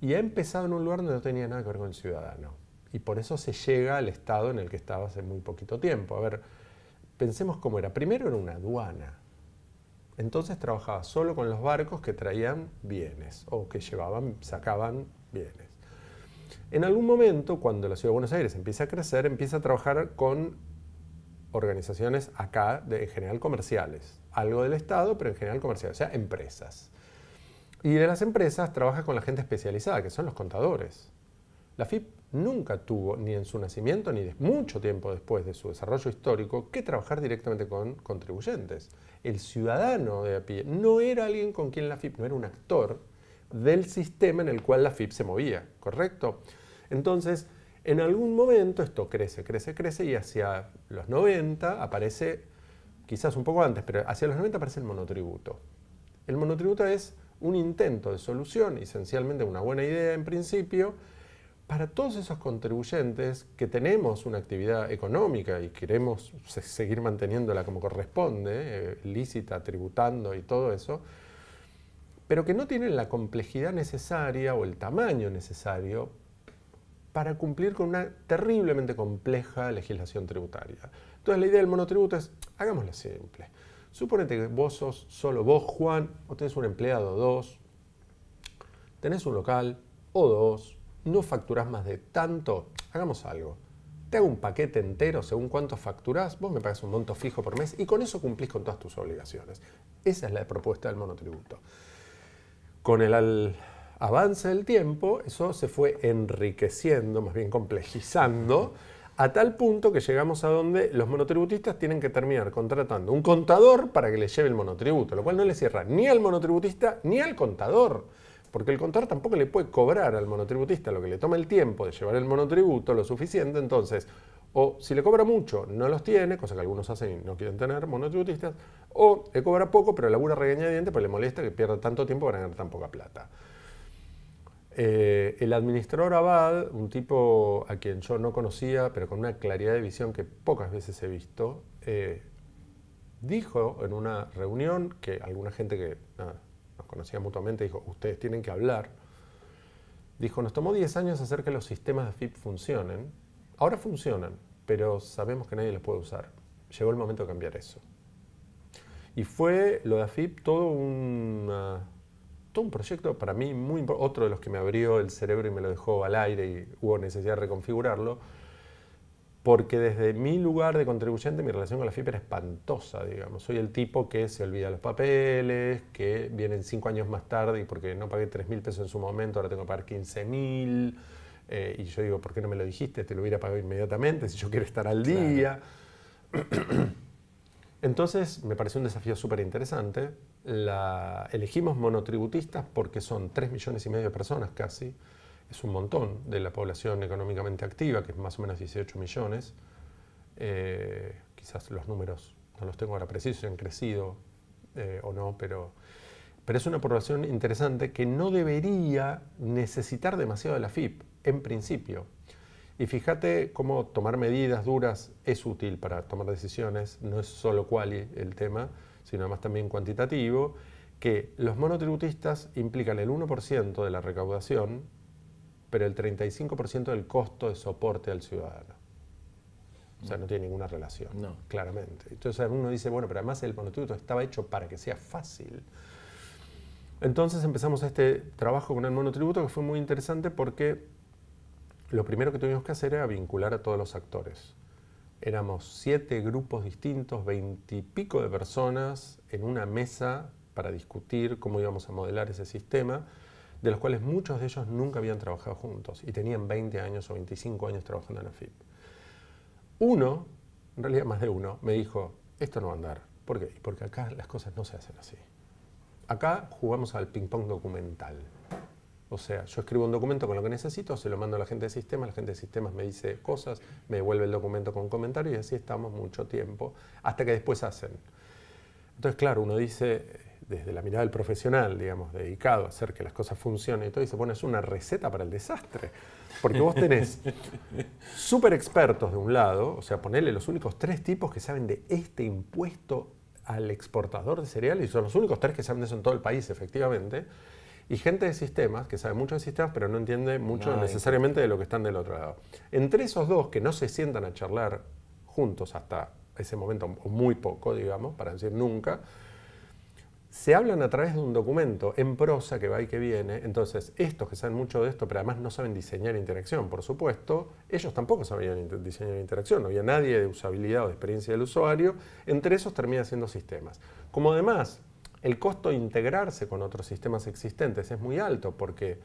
S3: y ha empezado en un lugar donde no tenía nada que ver con el ciudadano. Y por eso se llega al estado en el que estaba hace muy poquito tiempo. A ver, Pensemos cómo era. Primero era una aduana. Entonces trabajaba solo con los barcos que traían bienes o que llevaban, sacaban bienes. En algún momento, cuando la ciudad de Buenos Aires empieza a crecer, empieza a trabajar con organizaciones acá, de, en general comerciales. Algo del Estado, pero en general comerciales, o sea, empresas. Y de las empresas trabaja con la gente especializada, que son los contadores. La FIP nunca tuvo, ni en su nacimiento, ni mucho tiempo después de su desarrollo histórico, que trabajar directamente con contribuyentes. El ciudadano de a pie no era alguien con quien la FIP, no era un actor del sistema en el cual la FIP se movía, ¿correcto? Entonces, en algún momento esto crece, crece, crece y hacia los 90 aparece, quizás un poco antes, pero hacia los 90 aparece el monotributo. El monotributo es un intento de solución, esencialmente una buena idea en principio, para todos esos contribuyentes que tenemos una actividad económica y queremos seguir manteniéndola como corresponde, eh, lícita, tributando y todo eso, pero que no tienen la complejidad necesaria o el tamaño necesario para cumplir con una terriblemente compleja legislación tributaria. Entonces la idea del monotributo es, hagámoslo simple. Suponete que vos sos solo vos, Juan, o tenés un empleado o dos, tenés un local o dos, no facturás más de tanto, hagamos algo. Te hago un paquete entero según cuánto facturás, vos me pagas un monto fijo por mes y con eso cumplís con todas tus obligaciones. Esa es la propuesta del monotributo. Con el avance del tiempo, eso se fue enriqueciendo, más bien complejizando, a tal punto que llegamos a donde los monotributistas tienen que terminar contratando un contador para que les lleve el monotributo, lo cual no le cierra ni al monotributista ni al contador. Porque el contador tampoco le puede cobrar al monotributista lo que le toma el tiempo de llevar el monotributo, lo suficiente, entonces, o si le cobra mucho, no los tiene, cosa que algunos hacen y no quieren tener, monotributistas, o le cobra poco, pero labura regañadiente, pues le molesta que pierda tanto tiempo para ganar tan poca plata. Eh, el administrador Abad, un tipo a quien yo no conocía, pero con una claridad de visión que pocas veces he visto, eh, dijo en una reunión que alguna gente que nos conocía mutuamente, dijo, ustedes tienen que hablar. Dijo, nos tomó 10 años hacer que los sistemas de AFIP funcionen. Ahora funcionan, pero sabemos que nadie los puede usar. Llegó el momento de cambiar eso. Y fue lo de AFIP todo un, todo un proyecto para mí muy otro de los que me abrió el cerebro y me lo dejó al aire y hubo necesidad de reconfigurarlo, porque desde mi lugar de contribuyente mi relación con la FIP era espantosa, digamos. Soy el tipo que se olvida los papeles, que vienen cinco años más tarde y porque no pagué 3 mil pesos en su momento, ahora tengo que pagar 15 mil. Eh, y yo digo, ¿por qué no me lo dijiste? Te lo hubiera pagado inmediatamente si yo quiero estar al día. Entonces me pareció un desafío súper interesante. Elegimos monotributistas porque son tres millones y medio de personas casi es un montón de la población económicamente activa, que es más o menos 18 millones. Eh, quizás los números no los tengo ahora precisos, han crecido eh, o no, pero, pero es una población interesante que no debería necesitar demasiado de la FIP, en principio. Y fíjate cómo tomar medidas duras es útil para tomar decisiones, no es solo cuál el tema, sino además también cuantitativo, que los monotributistas implican el 1% de la recaudación pero el 35% del costo de soporte al ciudadano. O sea, no tiene ninguna relación, claramente. Entonces uno dice, bueno, pero además el monotributo estaba hecho para que sea fácil. Entonces empezamos este trabajo con el monotributo que fue muy interesante porque lo primero que tuvimos que hacer era vincular a todos los actores. Éramos siete grupos distintos, veintipico de personas en una mesa para discutir cómo íbamos a modelar ese sistema de los cuales muchos de ellos nunca habían trabajado juntos y tenían 20 años o 25 años trabajando en AFIP. Uno, en realidad más de uno, me dijo, esto no va a andar. ¿Por qué? Porque acá las cosas no se hacen así. Acá jugamos al ping-pong documental. O sea, yo escribo un documento con lo que necesito, se lo mando a la gente de sistemas, la gente de sistemas me dice cosas, me devuelve el documento con comentarios y así estamos mucho tiempo, hasta que después hacen. Entonces, claro, uno dice, desde la mirada del profesional, digamos, dedicado a hacer que las cosas funcionen y todo, y se pone es una receta para el desastre. Porque vos tenés súper expertos de un lado, o sea, ponele los únicos tres tipos que saben de este impuesto al exportador de cereales, y son los únicos tres que saben de eso en todo el país, efectivamente, y gente de sistemas, que sabe mucho de sistemas, pero no entiende mucho necesariamente de lo que están del otro lado. Entre esos dos que no se sientan a charlar juntos hasta ese momento, o muy poco, digamos, para decir nunca, se hablan a través de un documento en prosa que va y que viene. Entonces, estos que saben mucho de esto, pero además no saben diseñar interacción, por supuesto, ellos tampoco sabían diseñar interacción. No había nadie de usabilidad o de experiencia del usuario. Entre esos termina siendo sistemas. Como además, el costo de integrarse con otros sistemas existentes es muy alto porque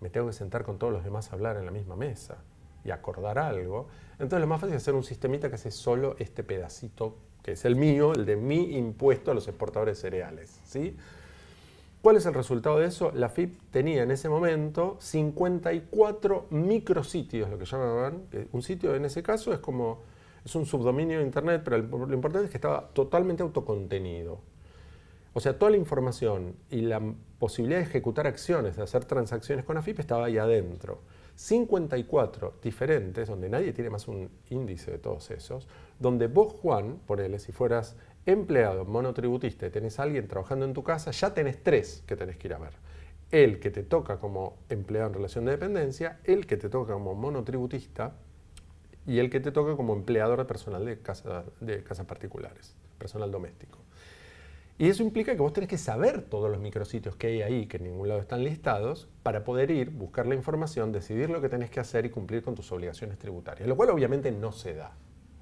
S3: me tengo que sentar con todos los demás a hablar en la misma mesa y acordar algo. Entonces, lo más fácil es hacer un sistemita que hace solo este pedacito que es el mío, el de mi impuesto a los exportadores de cereales. ¿sí? ¿Cuál es el resultado de eso? La FIP tenía en ese momento 54 micrositios, lo que llamaban. Un sitio en ese caso es como, es un subdominio de Internet, pero lo importante es que estaba totalmente autocontenido. O sea, toda la información y la posibilidad de ejecutar acciones, de hacer transacciones con la FIP estaba ahí adentro. 54 diferentes, donde nadie tiene más un índice de todos esos, donde vos, Juan, por él si fueras empleado, monotributista y tenés a alguien trabajando en tu casa, ya tenés tres que tenés que ir a ver. El que te toca como empleado en relación de dependencia, el que te toca como monotributista y el que te toca como empleador de personal de, casa, de casas particulares, personal doméstico. Y eso implica que vos tenés que saber todos los micrositios que hay ahí, que en ningún lado están listados, para poder ir, buscar la información, decidir lo que tenés que hacer y cumplir con tus obligaciones tributarias, lo cual obviamente no se da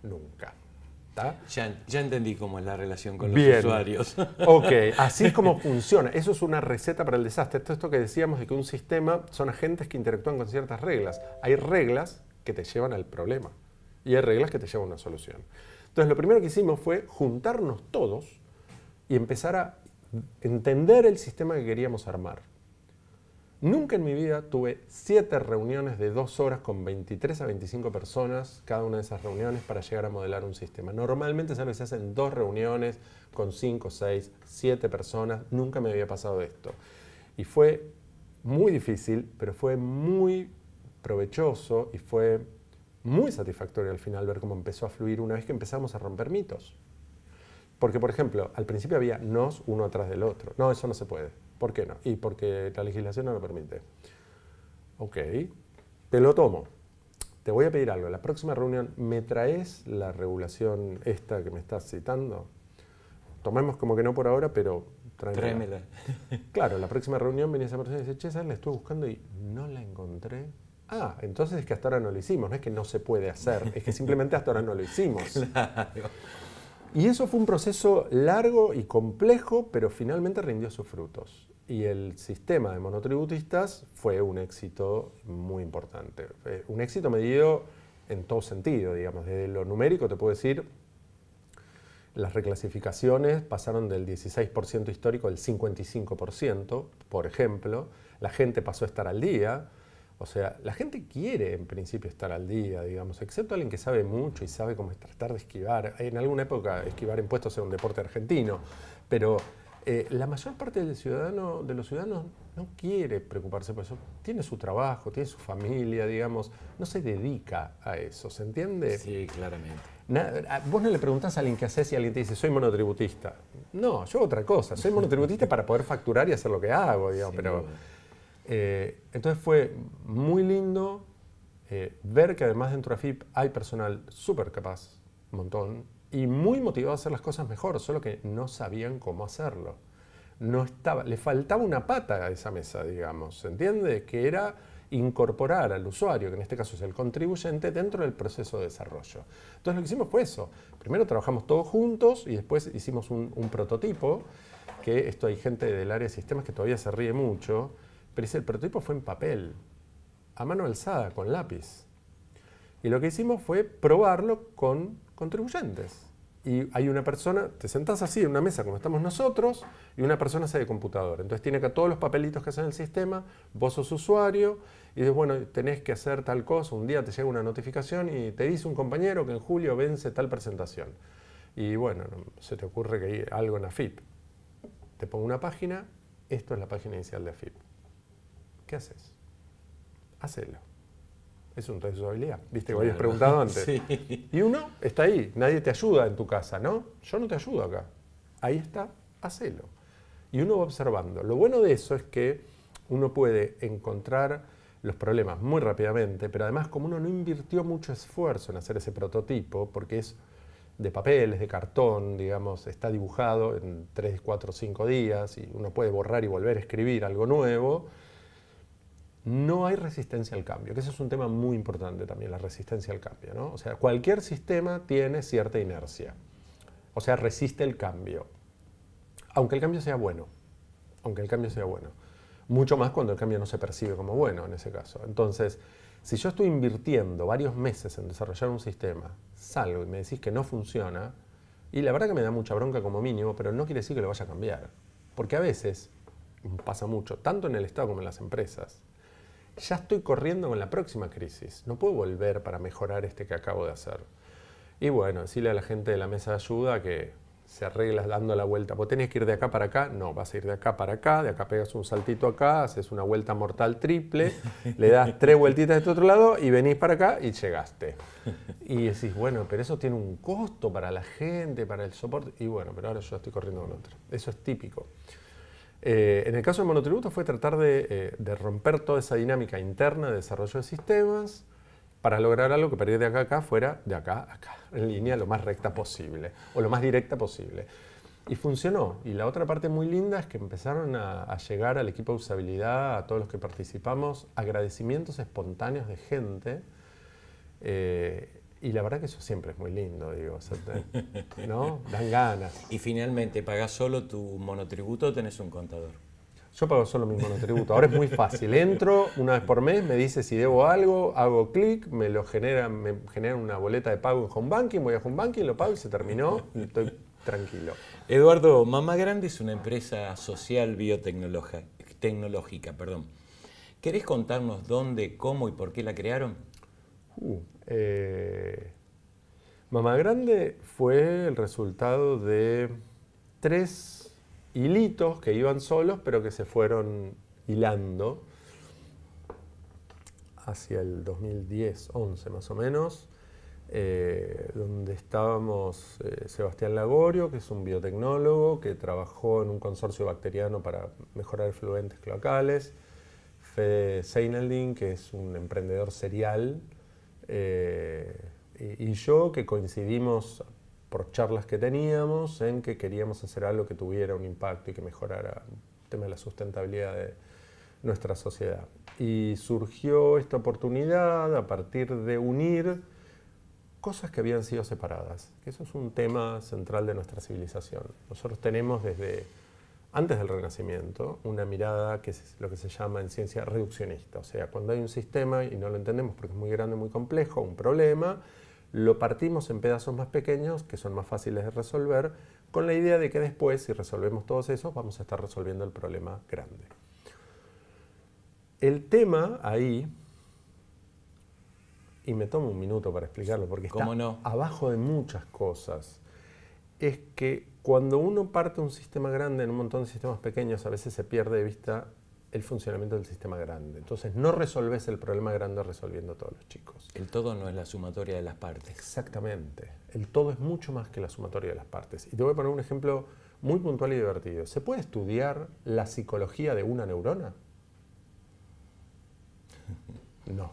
S3: nunca. Ya, ya, entendí cómo es la relación con los usuarios. Ok, así es como funciona. Eso es una receta para el desastre. Todo esto que decíamos de que un sistema son agentes que interactúan con ciertas reglas. Hay reglas que te llevan al problema y hay reglas que te llevan a una solución. Entonces, lo primero que hicimos fue juntarnos todos y empezar a entender el sistema que queríamos armar. Nunca en mi vida tuve siete reuniones de dos horas con 23 a 25 personas, cada una de esas reuniones, para llegar a modelar un sistema. Normalmente se hacen dos reuniones con 5, seis, siete personas. Nunca me había pasado esto. Y fue muy difícil, pero fue muy provechoso y fue muy satisfactorio al final ver cómo empezó a fluir una vez que empezamos a romper mitos. Porque, por ejemplo, al principio había nos uno atrás del otro. No, eso no se puede. ¿Por qué no? Y porque la legislación no lo permite. Ok, te lo tomo. Te voy a pedir algo. La próxima reunión, ¿me traes la regulación esta que me estás citando? Tomemos como que no por ahora, pero tráemela. Tráemela. claro, la próxima reunión venía esa persona y dice, che, esa La estuve buscando y no la encontré. Ah, entonces es que hasta ahora no lo hicimos. No es que no se puede hacer, es que simplemente hasta ahora no lo hicimos. Y eso fue un proceso largo y complejo, pero finalmente rindió sus frutos y el sistema de monotributistas fue un éxito muy importante. un éxito medido en todo sentido, digamos, desde lo numérico te puedo decir, las reclasificaciones pasaron del 16% histórico al 55%, por ejemplo, la gente pasó a estar al día, o sea, la gente quiere en principio estar al día, digamos, excepto alguien que sabe mucho y sabe cómo tratar de esquivar. En alguna época esquivar impuestos era un deporte argentino, pero eh, la mayor parte del ciudadano, de los ciudadanos no quiere preocuparse por eso. Tiene su trabajo, tiene su familia, digamos. No se dedica a eso, ¿se entiende? Sí, claramente. vos no le preguntás a alguien qué haces y alguien te dice, soy monotributista. No, yo otra cosa. Soy monotributista para poder facturar y hacer lo que hago, digamos. pero, eh, entonces fue muy lindo eh, ver que además dentro de AFIP hay personal súper capaz, un montón, y muy motivados a hacer las cosas mejor, solo que no sabían cómo hacerlo. No estaba, le faltaba una pata a esa mesa, digamos, ¿se entiende? Que era incorporar al usuario, que en este caso es el contribuyente, dentro del proceso de desarrollo. Entonces lo que hicimos fue eso. Primero trabajamos todos juntos y después hicimos un, prototipo, que esto hay gente del área de sistemas que todavía se ríe mucho, pero ese el prototipo fue en papel, a mano alzada, con lápiz. Y lo que hicimos fue probarlo con contribuyentes. Y hay una persona, te sentás así en una mesa como estamos nosotros, y una persona hace de computadora Entonces tiene acá todos los papelitos que hacen el sistema, vos sos usuario, y dices, bueno, tenés que hacer tal cosa, un día te llega una notificación y te dice un compañero que en julio vence tal presentación. Y bueno, se te ocurre que hay algo en AFIP. Te pongo una página, esto es la página inicial de AFIP. ¿Qué haces? Hacelo es su habilidad. Viste que me habías preguntado antes. Y uno está ahí, nadie te ayuda en tu casa, ¿no? Yo no te ayudo acá. Ahí está, hacelo. Y uno va observando. Lo bueno de eso es que uno puede encontrar los problemas muy rápidamente, pero además como uno no invirtió mucho esfuerzo en hacer ese prototipo, porque es de papel, es de cartón, digamos, está dibujado en 3, 4, 5 días y uno puede borrar y volver a escribir algo nuevo, no hay resistencia al cambio, que eso es un tema muy importante también, la resistencia al cambio. ¿no? O sea, cualquier sistema tiene cierta inercia, o sea, resiste el cambio, aunque el cambio sea bueno, aunque el cambio sea bueno, mucho más cuando el cambio no se percibe como bueno en ese caso. Entonces, si yo estoy invirtiendo varios meses en desarrollar un sistema, salgo y me decís que no funciona, y la verdad que me da mucha bronca como mínimo, pero no quiere decir que lo vaya a cambiar, porque a veces pasa mucho, tanto en el Estado como en las empresas, ya estoy corriendo con la próxima crisis, no puedo volver para mejorar este que acabo de hacer. Y bueno, decirle a la gente de la mesa de ayuda que se arreglas dando la vuelta. ¿Vos tenés que ir de acá para acá? No, vas a ir de acá para acá, de acá pegas un saltito acá, haces una vuelta mortal triple, le das tres vueltitas de este otro lado y venís para acá y llegaste. Y decís, bueno, pero eso tiene un costo para la gente, para el soporte. Y bueno, pero ahora yo estoy corriendo con otro. Eso es típico. Eh, en el caso del monotributo fue tratar eh, de, romper toda esa dinámica interna de desarrollo de sistemas para lograr algo que para de acá a acá fuera de acá a acá, en línea lo más recta posible o lo más directa posible. Y funcionó. Y la otra parte muy linda es que empezaron a, llegar al equipo de usabilidad, a todos los que participamos, agradecimientos espontáneos de gente. Eh, y la verdad que eso siempre es muy lindo, digo, o sea, ¿no? Dan
S1: ganas. Y finalmente, ¿pagás solo tu monotributo o tenés un contador?
S3: Yo pago solo mi monotributo. Ahora es muy fácil. Entro una vez por mes, me dice si debo algo, hago clic, me lo genera, me genera una boleta de pago en home banking, voy a home banking, lo pago y se terminó. Y estoy tranquilo. Eduardo, Mamá Grande es una empresa social biotecnológica.
S1: Perdón. ¿Querés contarnos dónde, cómo y por qué la crearon?
S3: Uh, eh, Mamá Grande fue el resultado de tres hilitos que iban solos, pero que se fueron hilando hacia el 2010, 11 más o menos, eh, donde estábamos eh, Sebastián Lagorio, que es un biotecnólogo que trabajó en un consorcio bacteriano para mejorar fluentes cloacales, Fede Seinaldin que es un emprendedor serial, eh, y, yo que coincidimos por charlas que teníamos en que queríamos hacer algo que tuviera un impacto y que mejorara el tema de la sustentabilidad de nuestra sociedad. Y surgió esta oportunidad a partir de unir cosas que habían sido separadas, que eso es un tema central de nuestra civilización. Nosotros tenemos desde antes del Renacimiento, una mirada que es lo que se llama en ciencia reduccionista. O sea, cuando hay un sistema y no lo entendemos porque es muy grande, muy complejo, un problema, lo partimos en pedazos más pequeños que son más fáciles de resolver, con la idea de que después, si resolvemos todos esos, vamos a estar resolviendo el problema grande. El tema ahí, y me tomo un minuto para explicarlo porque está abajo de muchas cosas, es que cuando uno parte un sistema grande en un montón de sistemas pequeños, a veces se pierde de vista el funcionamiento del sistema grande. Entonces no resolves el problema grande resolviendo todos los chicos. El todo no es la sumatoria de las partes. Exactamente. El todo es mucho más que la sumatoria de las partes. Y te voy a poner un ejemplo muy puntual y divertido. ¿Se puede estudiar la psicología de una neurona? No.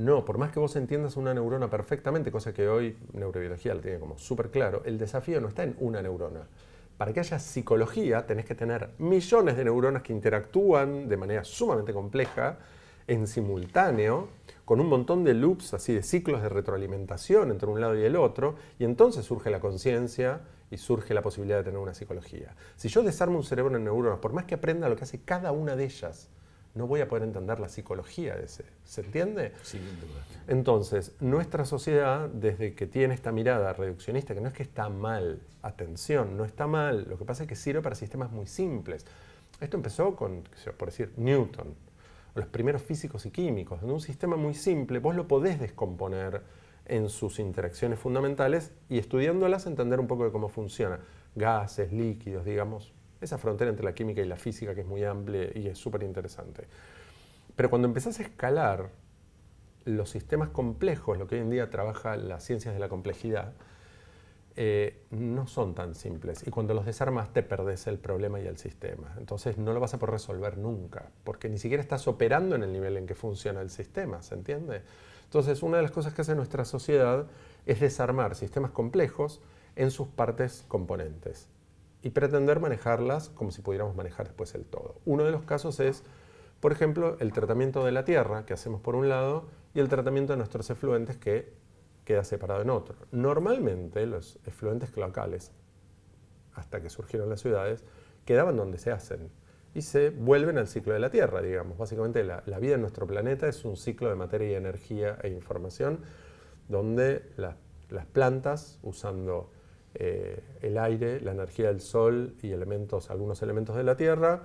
S3: No, por más que vos entiendas una neurona perfectamente, cosa que hoy neurobiología lo tiene como súper claro, el desafío no está en una neurona. Para que haya psicología tenés que tener millones de neuronas que interactúan de manera sumamente compleja, en simultáneo, con un montón de loops, así de ciclos de retroalimentación entre un lado y el otro, y entonces surge la conciencia y surge la posibilidad de tener una psicología. Si yo desarmo un cerebro en neuronas, por más que aprenda lo que hace cada una de ellas, no voy a poder entender la psicología de ese. ¿Se entiende? Sin duda. Entonces, nuestra sociedad, desde que tiene esta mirada reduccionista, que no es que está mal, atención, no está mal, lo que pasa es que sirve para sistemas muy simples. Esto empezó con, por decir, Newton, los primeros físicos y químicos, en un sistema muy simple, vos lo podés descomponer en sus interacciones fundamentales y estudiándolas entender un poco de cómo funciona. Gases, líquidos, digamos, esa frontera entre la química y la física que es muy amplia y es súper interesante. Pero cuando empezás a escalar los sistemas complejos, lo que hoy en día trabaja las ciencias de la complejidad, eh, no son tan simples. Y cuando los desarmas te perdes el problema y el sistema. Entonces no lo vas a poder resolver nunca, porque ni siquiera estás operando en el nivel en que funciona el sistema, ¿se entiende? Entonces una de las cosas que hace nuestra sociedad es desarmar sistemas complejos en sus partes componentes y pretender manejarlas como si pudiéramos manejar después el todo. Uno de los casos es, por ejemplo, el tratamiento de la tierra, que hacemos por un lado, y el tratamiento de nuestros efluentes, que queda separado en otro. Normalmente los efluentes cloacales, hasta que surgieron las ciudades, quedaban donde se hacen y se vuelven al ciclo de la Tierra, digamos. Básicamente la, vida en nuestro planeta es un ciclo de materia, y energía e información donde las plantas, usando eh, el aire, la energía del sol y elementos, algunos elementos de la tierra,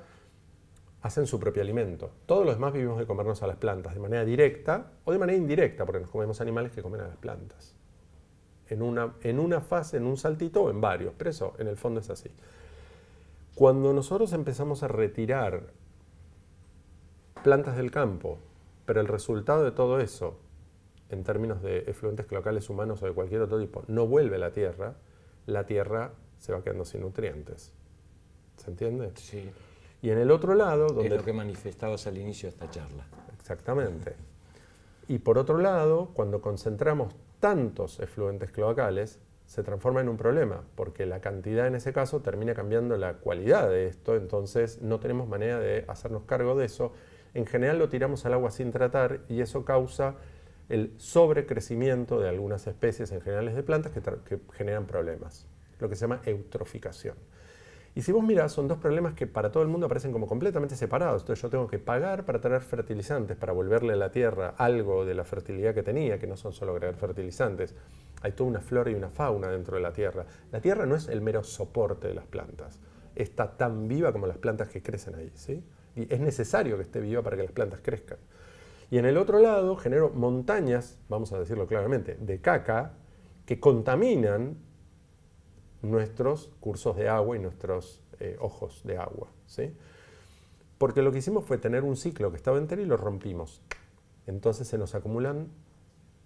S3: hacen su propio alimento. Todos los demás vivimos de comernos a las plantas, de manera directa o de manera indirecta, porque nos comemos animales que comen a las plantas. En una, en una fase, en un saltito o en varios, pero eso en el fondo es así. Cuando nosotros empezamos a retirar plantas del campo, pero el resultado de todo eso, en términos de efluentes cloacales humanos o de cualquier otro tipo, no vuelve a la tierra, la tierra se va quedando sin nutrientes. ¿Se entiende? Sí. Y en el otro lado... Donde es lo que manifestabas al inicio de esta charla. Exactamente. Y por otro lado, cuando concentramos tantos efluentes cloacales, se transforma en un problema, porque la cantidad en ese caso termina cambiando la cualidad de esto, entonces no tenemos manera de hacernos cargo de eso. En general lo tiramos al agua sin tratar y eso causa el sobrecrecimiento de algunas especies en generales de plantas que, generan problemas, lo que se llama eutroficación. Y si vos mirás, son dos problemas que para todo el mundo aparecen como completamente separados. Entonces yo tengo que pagar para traer fertilizantes, para volverle a la tierra algo de la fertilidad que tenía, que no son solo crear fertilizantes. Hay toda una flora y una fauna dentro de la tierra. La tierra no es el mero soporte de las plantas. Está tan viva como las plantas que crecen ahí. Y es necesario que esté viva para que las plantas crezcan. Y en el otro lado genero montañas, vamos a decirlo claramente, de caca que contaminan nuestros cursos de agua y nuestros eh, ojos de agua. Porque lo que hicimos fue tener un ciclo que estaba entero y lo rompimos. Entonces se nos acumulan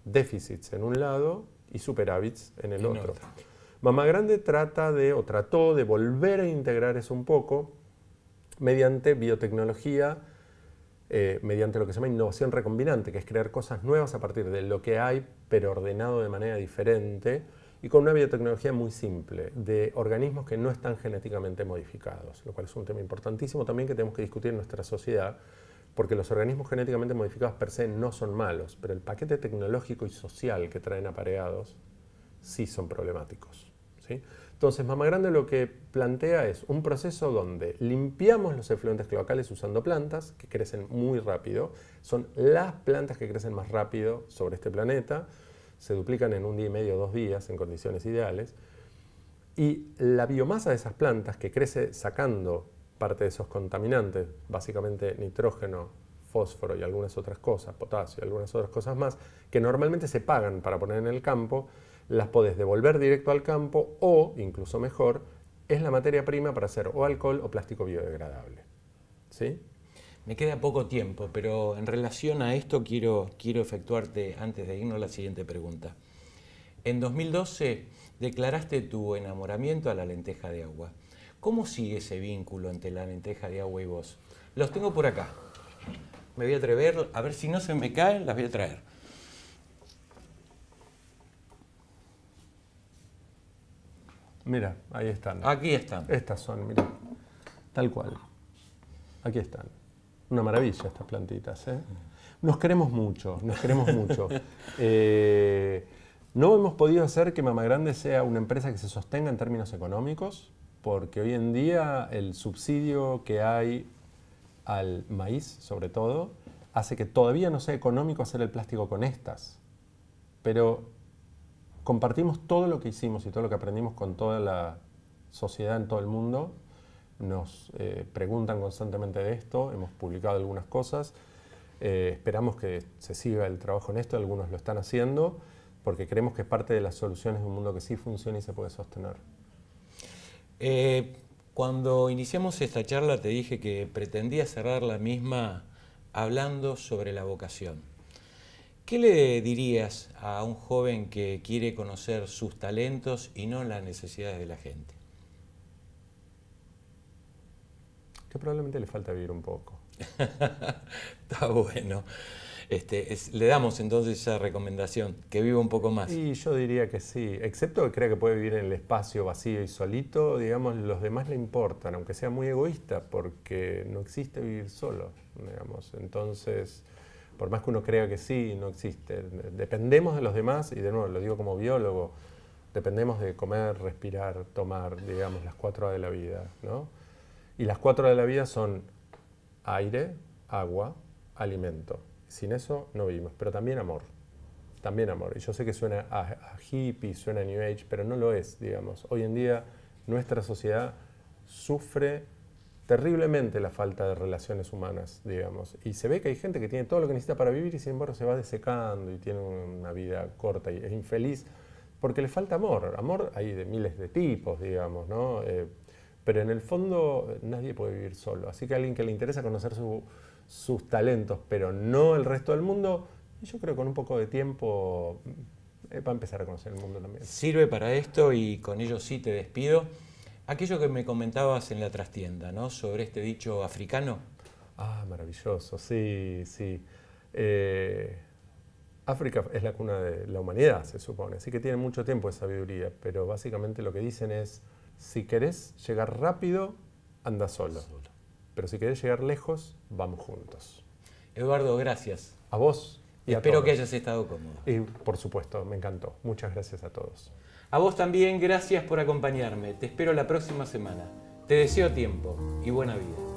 S3: déficits en un lado y superávits en el otro. Mamá Grande trata de, o trató de volver a integrar eso un poco mediante biotecnología eh, mediante lo que se llama innovación recombinante, que es crear cosas nuevas a partir de lo que hay, pero ordenado de manera diferente y con una biotecnología muy simple, de organismos que no están genéticamente modificados, lo cual es un tema importantísimo también que tenemos que discutir en nuestra sociedad, porque los organismos genéticamente modificados per se no son malos, pero el paquete tecnológico y social que traen apareados sí son problemáticos. Entonces, más Grande lo que plantea es un proceso donde limpiamos los efluentes cloacales usando plantas que crecen muy rápido. Son las plantas que crecen más rápido sobre este planeta. Se duplican en un día y medio, dos días, en condiciones ideales. Y la biomasa de esas plantas que crece sacando parte de esos contaminantes, básicamente nitrógeno, fósforo y algunas otras cosas, potasio, y algunas otras cosas más, que normalmente se pagan para poner en el campo, las podés devolver directo al campo o, incluso mejor, es la materia prima para hacer o alcohol o plástico biodegradable. ¿Sí?
S1: Me queda poco tiempo, pero en relación a esto quiero, quiero efectuarte, antes de irnos, la siguiente pregunta. En 2012 declaraste tu enamoramiento a la lenteja de agua. ¿Cómo sigue ese vínculo entre la lenteja de agua y vos? Los tengo por acá. Me voy a atrever, a ver si no se me caen, las voy a traer.
S3: Mira, ahí están. Aquí están. Estas son, mira. Tal cual. Aquí están. Una maravilla estas plantitas. ¿eh? Nos queremos mucho, nos queremos mucho. Eh, no hemos podido hacer que Mama Grande sea una empresa que se sostenga en términos económicos, porque hoy en día el subsidio que hay al maíz, sobre todo, hace que todavía no sea económico hacer el plástico con estas. Pero compartimos todo lo que hicimos y todo lo que aprendimos con toda la sociedad en todo el mundo. Nos eh, preguntan constantemente de esto, hemos publicado algunas cosas, eh, esperamos que se siga el trabajo en esto, algunos lo están haciendo, porque creemos que es parte de las soluciones de un mundo que sí funciona y se puede sostener.
S1: Eh, cuando iniciamos esta charla te dije que pretendía cerrar la misma hablando sobre la vocación. ¿Qué le dirías a un joven que quiere conocer sus talentos y no las necesidades de la gente?
S3: Que probablemente le falta vivir un poco.
S1: Está bueno. Este, le damos entonces esa recomendación,
S3: que viva un poco más. Y yo diría que sí, excepto que crea que puede vivir en el espacio vacío y solito, digamos, los demás le importan, aunque sea muy egoísta, porque no existe vivir solo, digamos. Entonces, por más que uno crea que sí, no existe. Dependemos de los demás, y de nuevo lo digo como biólogo, dependemos de comer, respirar, tomar, digamos, las cuatro de la vida, ¿no? Y las cuatro de la vida son aire, agua, alimento. Sin eso no vivimos, pero también amor. También amor. Y yo sé que suena a, a hippie, suena a New Age, pero no lo es, digamos. Hoy en día nuestra sociedad sufre terriblemente la falta de relaciones humanas, digamos. Y se ve que hay gente que tiene todo lo que necesita para vivir y sin embargo se va desecando y tiene una vida corta y es infeliz porque le falta amor. Amor hay de miles de tipos, digamos, ¿no? Eh, pero en el fondo nadie puede vivir solo. Así que a alguien que le interesa conocer sus talentos, pero no el resto del mundo, yo creo que con un poco de tiempo eh, va a empezar a conocer el mundo también.
S1: Sirve para esto y con ello sí te despido. Aquello que me comentabas en la trastienda, ¿no? Sobre este dicho africano.
S3: Ah, maravilloso, sí, sí. Eh, África es la cuna de la humanidad, se supone, así que tiene mucho tiempo de sabiduría, pero básicamente lo que dicen es, si querés llegar rápido, anda solo. Pero si querés llegar lejos, vamos juntos.
S1: Eduardo, gracias.
S3: A vos. Y Espero que hayas estado cómodo. Y
S1: por supuesto, me encantó. Muchas gracias a todos. A vos también, gracias por acompañarme. Te espero la próxima semana. Te deseo tiempo y buena vida.